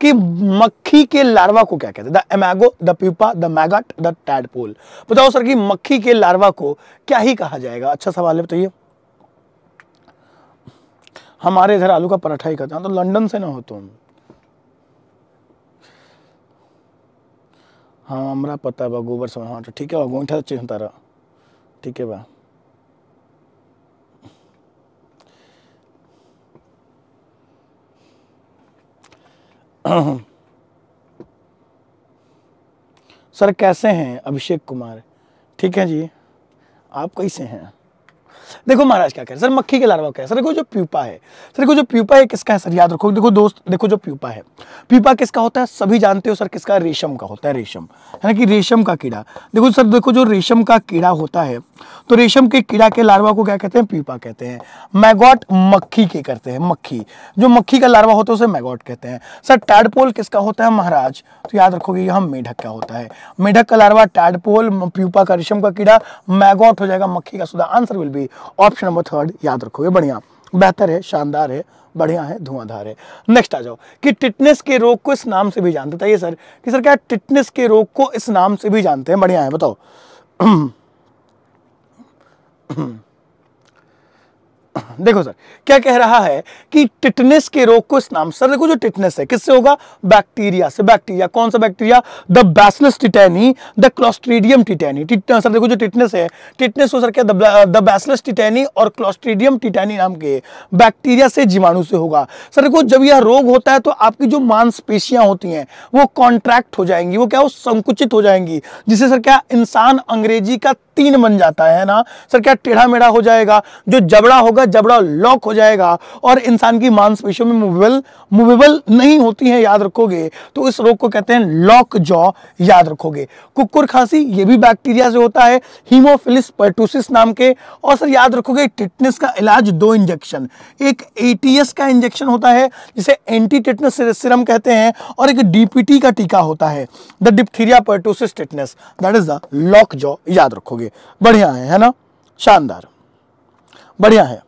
कि मक्खी के लार्वा को क्या कहते हैं the imago the pupa the maggot the tadpole बताओ सर कि मक्खी के लार्वा को क्या ही कहा जाएगा अच्छा सवाल है बताइए हमारे इधर आलू का पराठा ही करता हूँ तो लंदन से ना हो तुम हाँ हमारा पता बा गोबर से हाँ तो ठीक है बा गोईठा चीज तारा ठीक है बा सर कैसे हैं अभिषेक कुमार ठीक है जी आप कैसे हैं देखो महाराज क्या कह रहे सर मक्खी के लार्वा क्या है सर देखो जो प्यूपा है सर देखो जो प्यूपा है किसका है सर याद रखो देखो दोस्त देखो जो प्यूपा है प्यूपा किसका होता है सभी जानते हो सर किसका रेशम का होता है रेशम है ना कि रेशम का कीड़ा देखो सर देखो जो रेशम का कीड़ा होता है तो रेशम के कीड़ा के लार्वा को क्या कहते हैं पीपा कहते हैं मैगॉट मक्खी के करते हैं मक्खी जो मक्खी का लार्वा होता है उसे मैगॉट कहते हैं सर टैडपोल किसका होता है महाराज तो याद रखोगे यह मेढक का होता है मेढक का लार्वा टैडपोल प्यूपा का रेशम का कीड़ा मैगॉट हो जाएगा मक्खी का so the answer will be option number third याद रखोगे बढ़िया बेहतर है शानदार है बढ़िया है धुआंधार है नेक्स्ट आ जाओ कि टिटनेस के रोग को इस नाम से भी जानते बताइए सर कि सर क्या टिटनेस के रोग को इस नाम से भी जानते हैं बढ़िया है बताओ देखो सर क्या कह रहा है कि टिटनेस के रोग को इस नाम सर देखो जो टिटनेस है किससे होगा बैक्टीरिया से बैक्टीरिया कौन सा bacteria the bacillus tetani the clostridium tetani sir देखो जो टिटनेस है टिटनेस हो सर क्या द बैसलस टिटैनी और क्लोस्ट्रीडियम टिटैनी नाम के बैक्टीरिया से जीवाणु से होगा सर देखो जब यह रोग होता है तो आपकी जो मांसपेशियां होती हैं वो कॉन्ट्रैक्ट हो जाएंगी वो क्या वो संकुचित हो जाएंगी जिसे सर क्या इंसान अंग्रेजी का तीन बन जाता है ना सर क्या टेढ़ा मेढ़ा हो जाएगा जो जबड़ा होगा जबड़ा लॉक हो जाएगा और इंसान की मांसपेशियों में मूवेबल मूवेबल नहीं होती है याद रखोगे तो इस रोग को कहते हैं लॉक जॉ याद रखोगे कुकुर खांसी ये भी बैक्टीरिया से होता है हीमोफिलिस पर्टूसिस नाम के और सर याद रखोगे टिटनेस का इलाज दो इंजेक्शन एक एटीएस का इंजेक्शन होता है जिसे एंटी टिटनेस सिरम कहते हैं और एक डीपीटी का टीका होता है the diphtheria pertussis tetanus that is the lockjaw याद रखोगे बढ़िया है है ना शानदार बढ़िया है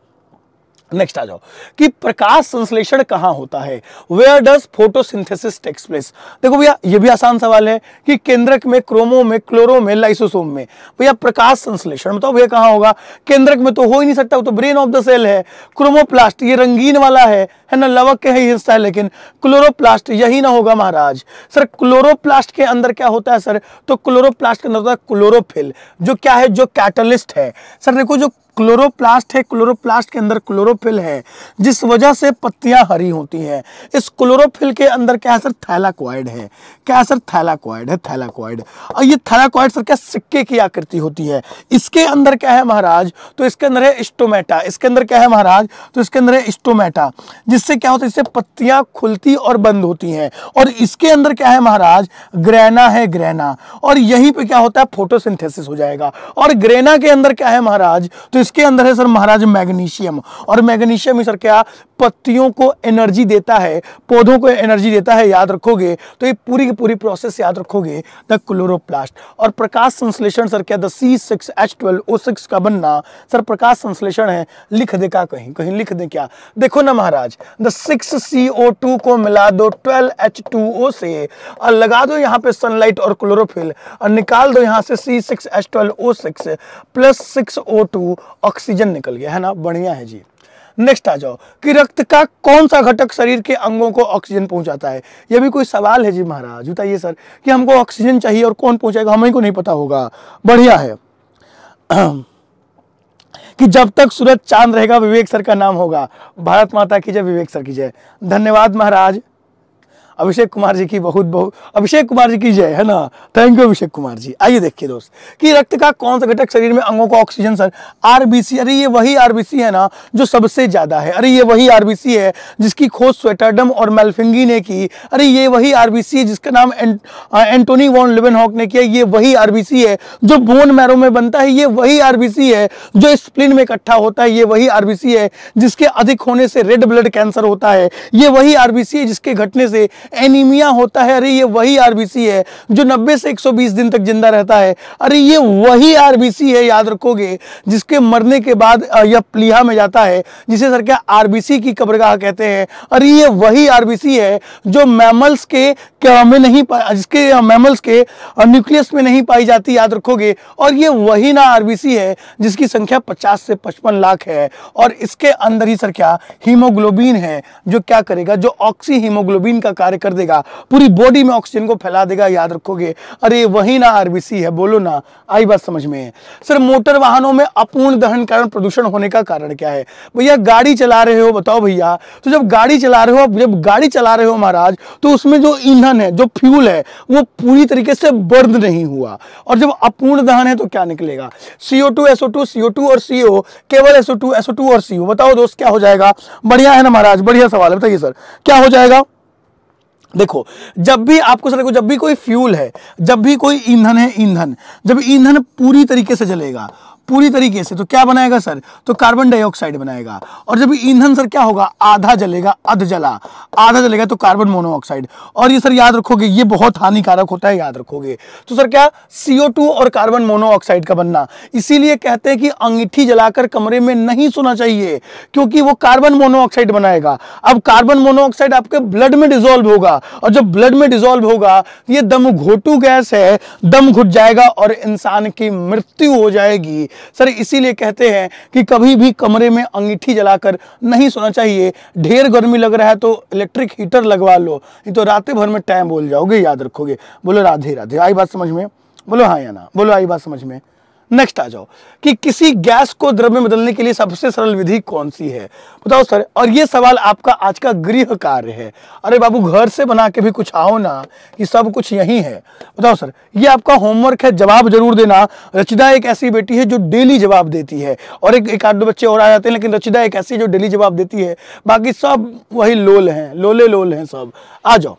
नेक्स्ट आ जाओ कि प्रकाश संश्लेषण कहाँ होता है where does photosynthesis takes place देखो भैया ये भी आसान सवाल है कि केंद्रक में क्रोमो में क्लोरो में लाइसोसोम में भैया प्रकाश संश्लेषण बताओ भैया कहाँ होगा केंद्रक में तो हो ही नहीं सकता वो तो ब्रेन ऑफ द सेल है क्रोमोप्लास्ट ये रंगीन वाला है है ना लवक के ही हिस्सा है लेकिन क्लोरोप्लास्ट यही ना होगा महाराज सर क्लोरोप्लास्ट के अंदर क्या होता है सर तो क्लोरोप्लास्ट के अंदर होता है क्लोरोफिल जो क्या है जो कैटलिस्ट है सर देखो जो क्लोरोप्लास्ट है क्लोरोप्लास्ट के अंदर क्लोरोफिल है जिस वजह से पत्तियां हरी होती हैं इस क्लोरोफिल के अंदर क्या है सर थैलाकॉइड है क्या सर थैलाकॉइड है थैलाकॉइड और ये थैलाकॉइड सर क्या सिक्के की आकृति होती है इसके अंदर क्या है महाराज तो इसके अंदर है स्टोमेटा इसके अंदर क्या है महाराज तो इसके अंदर है स्टोमेटा जिससे क्या होता है इससे पत्तियां खुलती और बंद होती हैं और इसके अंदर क्या है महाराज ग्रहणा है ग्रहणा और यहीं पर क्या होता है फोटोसिंथेसिस हो जाएगा और ग्रेना के अंदर क्या है महाराज तो किसके अंदर है सर महाराज मैग्नीशियम और मैग्नीशियम सर क्या पत्तियों को एनर्जी देता है पौधों को एनर्जी देता है याद रखोगे तो ये पूरी की पूरी प्रोसेस याद रखोगे द क्लोरोप्लास्ट और प्रकाश संश्लेषण सर क्या the C six H twelve O six का बनना सर प्रकाश संश्लेषण है लिख दे का कहीं कहीं लिख दे क्या देखो ना महाराज the six C O two को मिला दो ट्वेल्व एच टू ओ से और लगा दो यहाँ पे सनलाइट और क्लोरोफिल और निकाल दो यहाँ से C six H twelve O six plus six O two oxygen निकल गया है ना बढ़िया है जी नेक्स्ट आ जाओ कि रक्त का कौन सा घटक शरीर के अंगों को ऑक्सीजन पहुंचाता है यह भी कोई सवाल है जी महाराज बताइए सर कि हमको ऑक्सीजन चाहिए और कौन पहुंचाएगा हमें को नहीं पता होगा बढ़िया है कि जब तक सूरज चांद रहेगा विवेक सर का नाम होगा भारत माता की जय विवेक सर की जय धन्यवाद महाराज अभिषेक कुमार जी की बहुत बहुत अभिषेक कुमार जी की जय है ना थैंक यू अभिषेक कुमार जी आइए देखिए दोस्त कि रक्त का कौन सा घटक शरीर में अंगों का ऑक्सीजन सर आरबीसी अरे ये वही आरबीसी है ना जो सबसे ज़्यादा है अरे ये वही आरबीसी है जिसकी खोज स्वेटरडम और मेलफिंगी ने की अरे ये वही आरबीसी है जिसका नाम एंटोनी वॉन लिवेनहॉक ने किया ये वही आरबीसी है जो बोन मैरो में बनता है ये वही आरबीसी है जो स्प्लिन में इकट्ठा होता है ये वही आरबीसी है जिसके अधिक होने से रेड ब्लड कैंसर होता है ये वही आरबीसी है जिसके घटने से एनीमिया होता है अरे ये वही आरबीसी है जो 90 से 120 दिन तक जिंदा रहता है अरे ये वही आरबीसी है याद रखोगे जिसके मरने के बाद यह प्लीहा में जाता है जिसे सर क्या आरबीसी की कब्रगाह कहते हैं अरे ये वही आरबीसी है जो मैमल्स के क्या में नहीं जिसके मैमल्स के न्यूक्लियस में नहीं पाई जाती याद रखोगे और ये वही ना आरबीसी है जिसकी संख्या पचास से पचपन लाख है और इसके अंदर ही सर क्या हीमोग्लोबिन है जो क्या करेगा जो ऑक्सी हीमोग्लोबिन का कार्य कर देगा पूरी बॉडी में ऑक्सीजन को फैला देगा याद रखोगे अरे वही ना आरबीसी है बोलो ना आई बात समझ में सर मोटर वाहनों में अपूर्ण दहन कारण प्रदूषण होने का कारण क्या है भैया गाड़ी चला रहे हो बताओ भैया तो जब गाड़ी चला रहे हो जब गाड़ी चला रहे हो महाराज तो उसमें जो ईंधन है जो फ्यूल है वो पूरी तरीके से बर्द नहीं हुआ और जब अपूर्ण दहन है तो क्या निकलेगा CO two SO two CO two और सीओ केवल एसओ टू एसओ टू और सीओ बताओ दोस्त क्या हो जाएगा बढ़िया है ना महाराज बढ़िया सवाल है बताइए सर क्या हो जाएगा देखो जब भी आपको सर जब भी कोई फ्यूल है जब भी कोई ईंधन है ईंधन जब ईंधन पूरी तरीके से जलेगा पूरी तरीके से तो क्या बनाएगा सर तो कार्बन डाइऑक्साइड बनाएगा और जब ईंधन सर क्या होगा आधा जलेगा अध जला आधा जलेगा तो कार्बन मोनोऑक्साइड और ये सर याद रखोगे ये बहुत हानिकारक होता है याद रखोगे तो सर क्या सीओ और कार्बन मोनोऑक्साइड का बनना इसीलिए कहते हैं कि अंगीठी जलाकर कमरे में नहीं सोना चाहिए क्योंकि वो कार्बन मोनोऑक्साइड बनाएगा अब कार्बन मोनोऑक्साइड आपके ब्लड में डिजोल्व होगा और जब ब्लड में डिजोल्व होगा ये दम घोटू गैस है दम घुट जाएगा और इंसान की मृत्यु हो जाएगी सर इसीलिए कहते हैं कि कभी भी कमरे में अंगीठी जलाकर नहीं सोना चाहिए ढेर गर्मी लग रहा है तो इलेक्ट्रिक हीटर लगवा लो नहीं तो रात भर में टाइम बोल जाओगे याद रखोगे बोलो राधे राधे आई बात समझ में बोलो हाँ या ना बोलो आई बात समझ में नेक्स्ट आ जाओ कि किसी गैस को द्रव में बदलने के लिए सबसे सरल विधि कौन सी है बताओ सर और ये सवाल आपका आज का गृह कार्य है अरे बाबू घर से बना के भी कुछ आओ ना कि सब कुछ यही है बताओ सर ये आपका होमवर्क है जवाब जरूर देना रचिदा एक ऐसी बेटी है जो डेली जवाब देती है और एक एक आध दो बच्चे और आ जाते हैं लेकिन रचिदा एक ऐसी जो डेली जवाब देती है बाकी सब वही लोल हैं लोले लोल हैं सब आ जाओ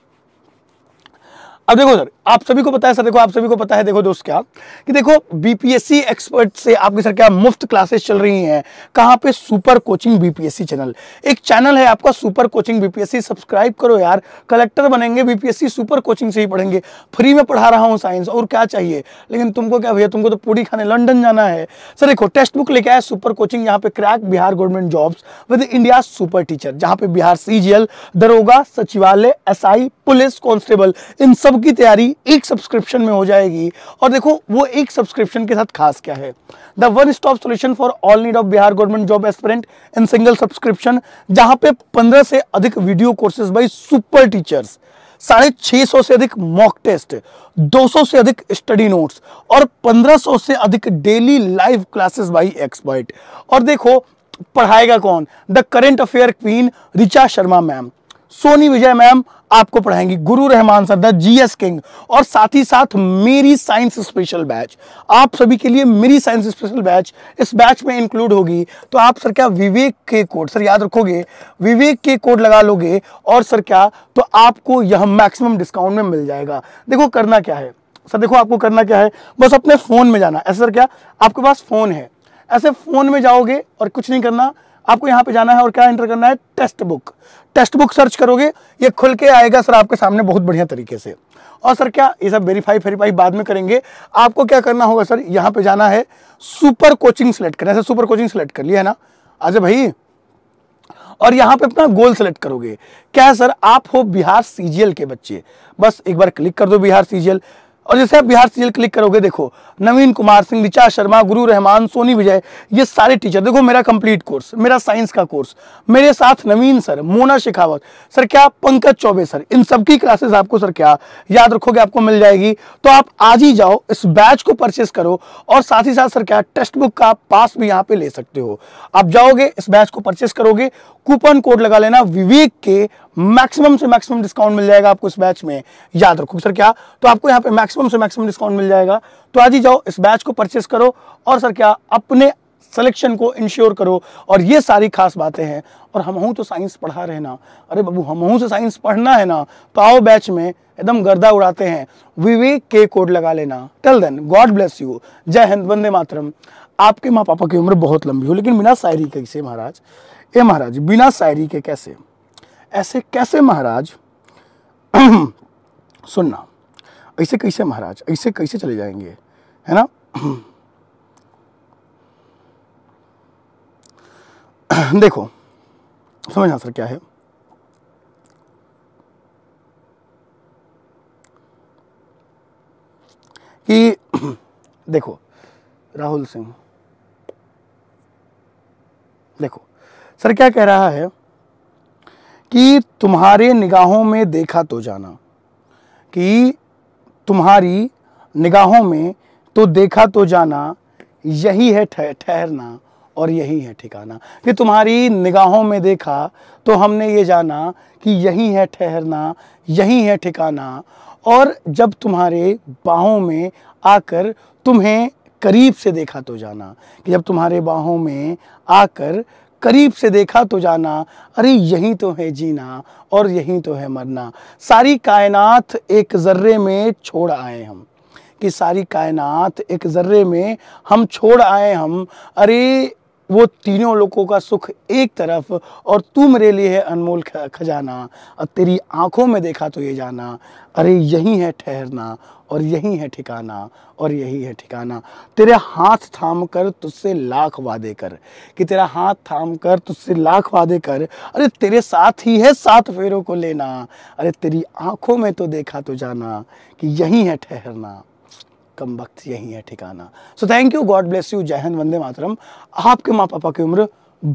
अब देखो सर आप सभी को पता है सर देखो आप सभी को पता है देखो दोस्त क्या कि देखो बीपीएससी एक्सपर्ट से आपके सर क्या मुफ्त क्लासेस चल रही हैं कहां पे सुपर कोचिंग बीपीएससी चैनल एक चैनल है आपका सुपर कोचिंग बीपीएससी सब्सक्राइब करो यार कलेक्टर बनेंगे बीपीएससी सुपर कोचिंग से ही पढ़ेंगे फ्री में पढ़ा रहा हूँ साइंस और क्या चाहिए लेकिन तुमको क्या भैया तुमको तो पूरी खाने लंडन जाना है सर देखो टेक्स्ट बुक लेके आया सुपर कोचिंग यहाँ पे crack Bihar government job with India super teacher जहां पे बिहार सीजीएल दरोगा सचिवालय एस पुलिस कॉन्स्टेबल इन सबकी तैयारी एक सब्सक्रिप्शन में हो जाएगी और देखो वो एक सब्सक्रिप्शन के साथ खास क्या है the one stop solution for all need of Bihar government job aspirant in single subscription जहां पे पंद्रह से अधिक video courses by super teachers साढ़े छह सौ से अधिक मॉक टेस्ट 200 से अधिक स्टडी नोट्स और 1500 से अधिक daily live classes by expert और देखो पढ़ाएगा कौन the current affair queen Richa Sharma ma'am Soni Vijay ma'am आपको पढ़ाएंगी गुरु रहमान सरदार जीएस किंग और साथ ही साथ मेरी साइंस स्पेशल बैच आप सभी के लिए मेरी साइंस स्पेशल बैच इस बैच में इंक्लूड होगी तो आप सर क्या विवेक के कोड सर याद रखोगे विवेक के कोड लगा लोगे और सर क्या तो आपको यह मैक्सिमम डिस्काउंट में मिल जाएगा देखो करना क्या है सर देखो आपको करना क्या है बस अपने फ़ोन में जाना ऐसा सर क्या आपके पास फ़ोन है ऐसे फ़ोन में जाओगे और कुछ नहीं करना आपको यहाँ पे जाना है और क्या एंटर करना है test book test book search करोगे ये खुल के आएगा सर आपके सामने बहुत बढ़िया तरीके से और सर क्या ये सब वेरीफाई फेरीफाई बाद में करेंगे आपको क्या करना होगा सर यहाँ पे जाना है सुपर कोचिंग सेलेक्ट करना है सुपर कोचिंग सेलेक्ट कर लिया है ना अजय भाई और यहाँ पे अपना गोल सेलेक्ट करोगे क्या है सर आप हो बिहार सीजीएल के बच्चे बस एक बार क्लिक कर दो बिहार सीजीएल और जैसे आप बिहार सीरियल क्लिक करोगे देखो नवीन कुमार सिंह ऋचा शर्मा गुरु रहमान सोनी विजय ये सारे टीचर देखो मेरा कंप्लीट कोर्स मेरा साइंस का कोर्स मेरे साथ नवीन सर मोना शेखावत सर क्या पंकज चौबे सर इन सबकी क्लासेस आपको सर क्या याद रखोगे आपको मिल जाएगी तो आप आज ही जाओ इस बैच को परचेस करो और साथ ही साथ सर क्या टेक्स्ट बुक का पास भी यहाँ पे ले सकते हो आप जाओगे इस बैच को परचेस करोगे कूपन कोड लगा लेना विवेक के मैक्सिमम से मैक्सिमम डिस्काउंट मिल जाएगा आपको इस बैच में याद रखो सर क्या तो आपको यहाँ पे मैक्सिमम से मैक्सिमम डिस्काउंट मिल जाएगा तो आज ही जाओ इस बैच को परचेस करो और सर क्या अपने सिलेक्शन को इंश्योर करो और ये सारी खास बातें हैं और हम हूँ तो साइंस पढ़ा रहे ना अरे बाबू हम हूँ से साइंस पढ़ना है ना तो आओ बैच में एकदम गर्दा उड़ाते हैं विवेक के कोड लगा लेना tell then God bless you जय हिंद वंदे मातरम आपके माँ पापा की उम्र बहुत लंबी हो लेकिन बिना शायरी कैसे महाराज ए महाराज बिना शायरी के कैसे ऐसे कैसे महाराज सुनना ऐसे कैसे महाराज ऐसे कैसे चले जाएंगे है ना देखो समझना सर क्या है कि देखो राहुल सिंह देखो सर क्या कह रहा है कि तुम्हारे निगाहों में देखा तो जाना कि तुम्हारी निगाहों में तो देखा तो जाना यही है ठहरना और यही है ठिकाना कि तुम्हारी निगाहों में देखा तो हमने ये जाना कि यही है ठहरना यही है ठिकाना और जब तुम्हारे बाहों में आकर तुम्हें करीब से देखा तो जाना कि जब तुम्हारे बाहों में आकर करीब से देखा तो जाना अरे यही तो है जीना और यही तो है मरना सारी कायनात एक ज़र्रे में छोड़ आए हम कि सारी कायनात एक ज़र्रे में हम छोड़ आए हम अरे वो तीनों लोगों का सुख एक तरफ और तू मेरे लिए है अनमोल खजाना और तेरी आंखों में देखा तो ये जाना अरे यही है ठहरना और यही है ठिकाना और यही है ठिकाना तेरे हाथ थाम कर तुझसे लाख वादे कर कि तेरा हाथ थाम कर तुझसे लाख वादे कर अरे तेरे साथ ही है सात फेरों को लेना अरे तेरी आंखों में तो देखा तो जाना कि यही है ठहरना कम वक्त यही है ठिकाना so thank you God bless you जय हिंद वंदे मातरम आपके माँ पापा की उम्र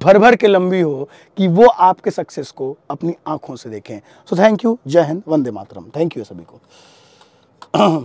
भर भर के लंबी हो कि वो आपके सक्सेस को अपनी आंखों से देखें सो थैंक यू जय हिंद वंदे मातरम थैंक यू सभी को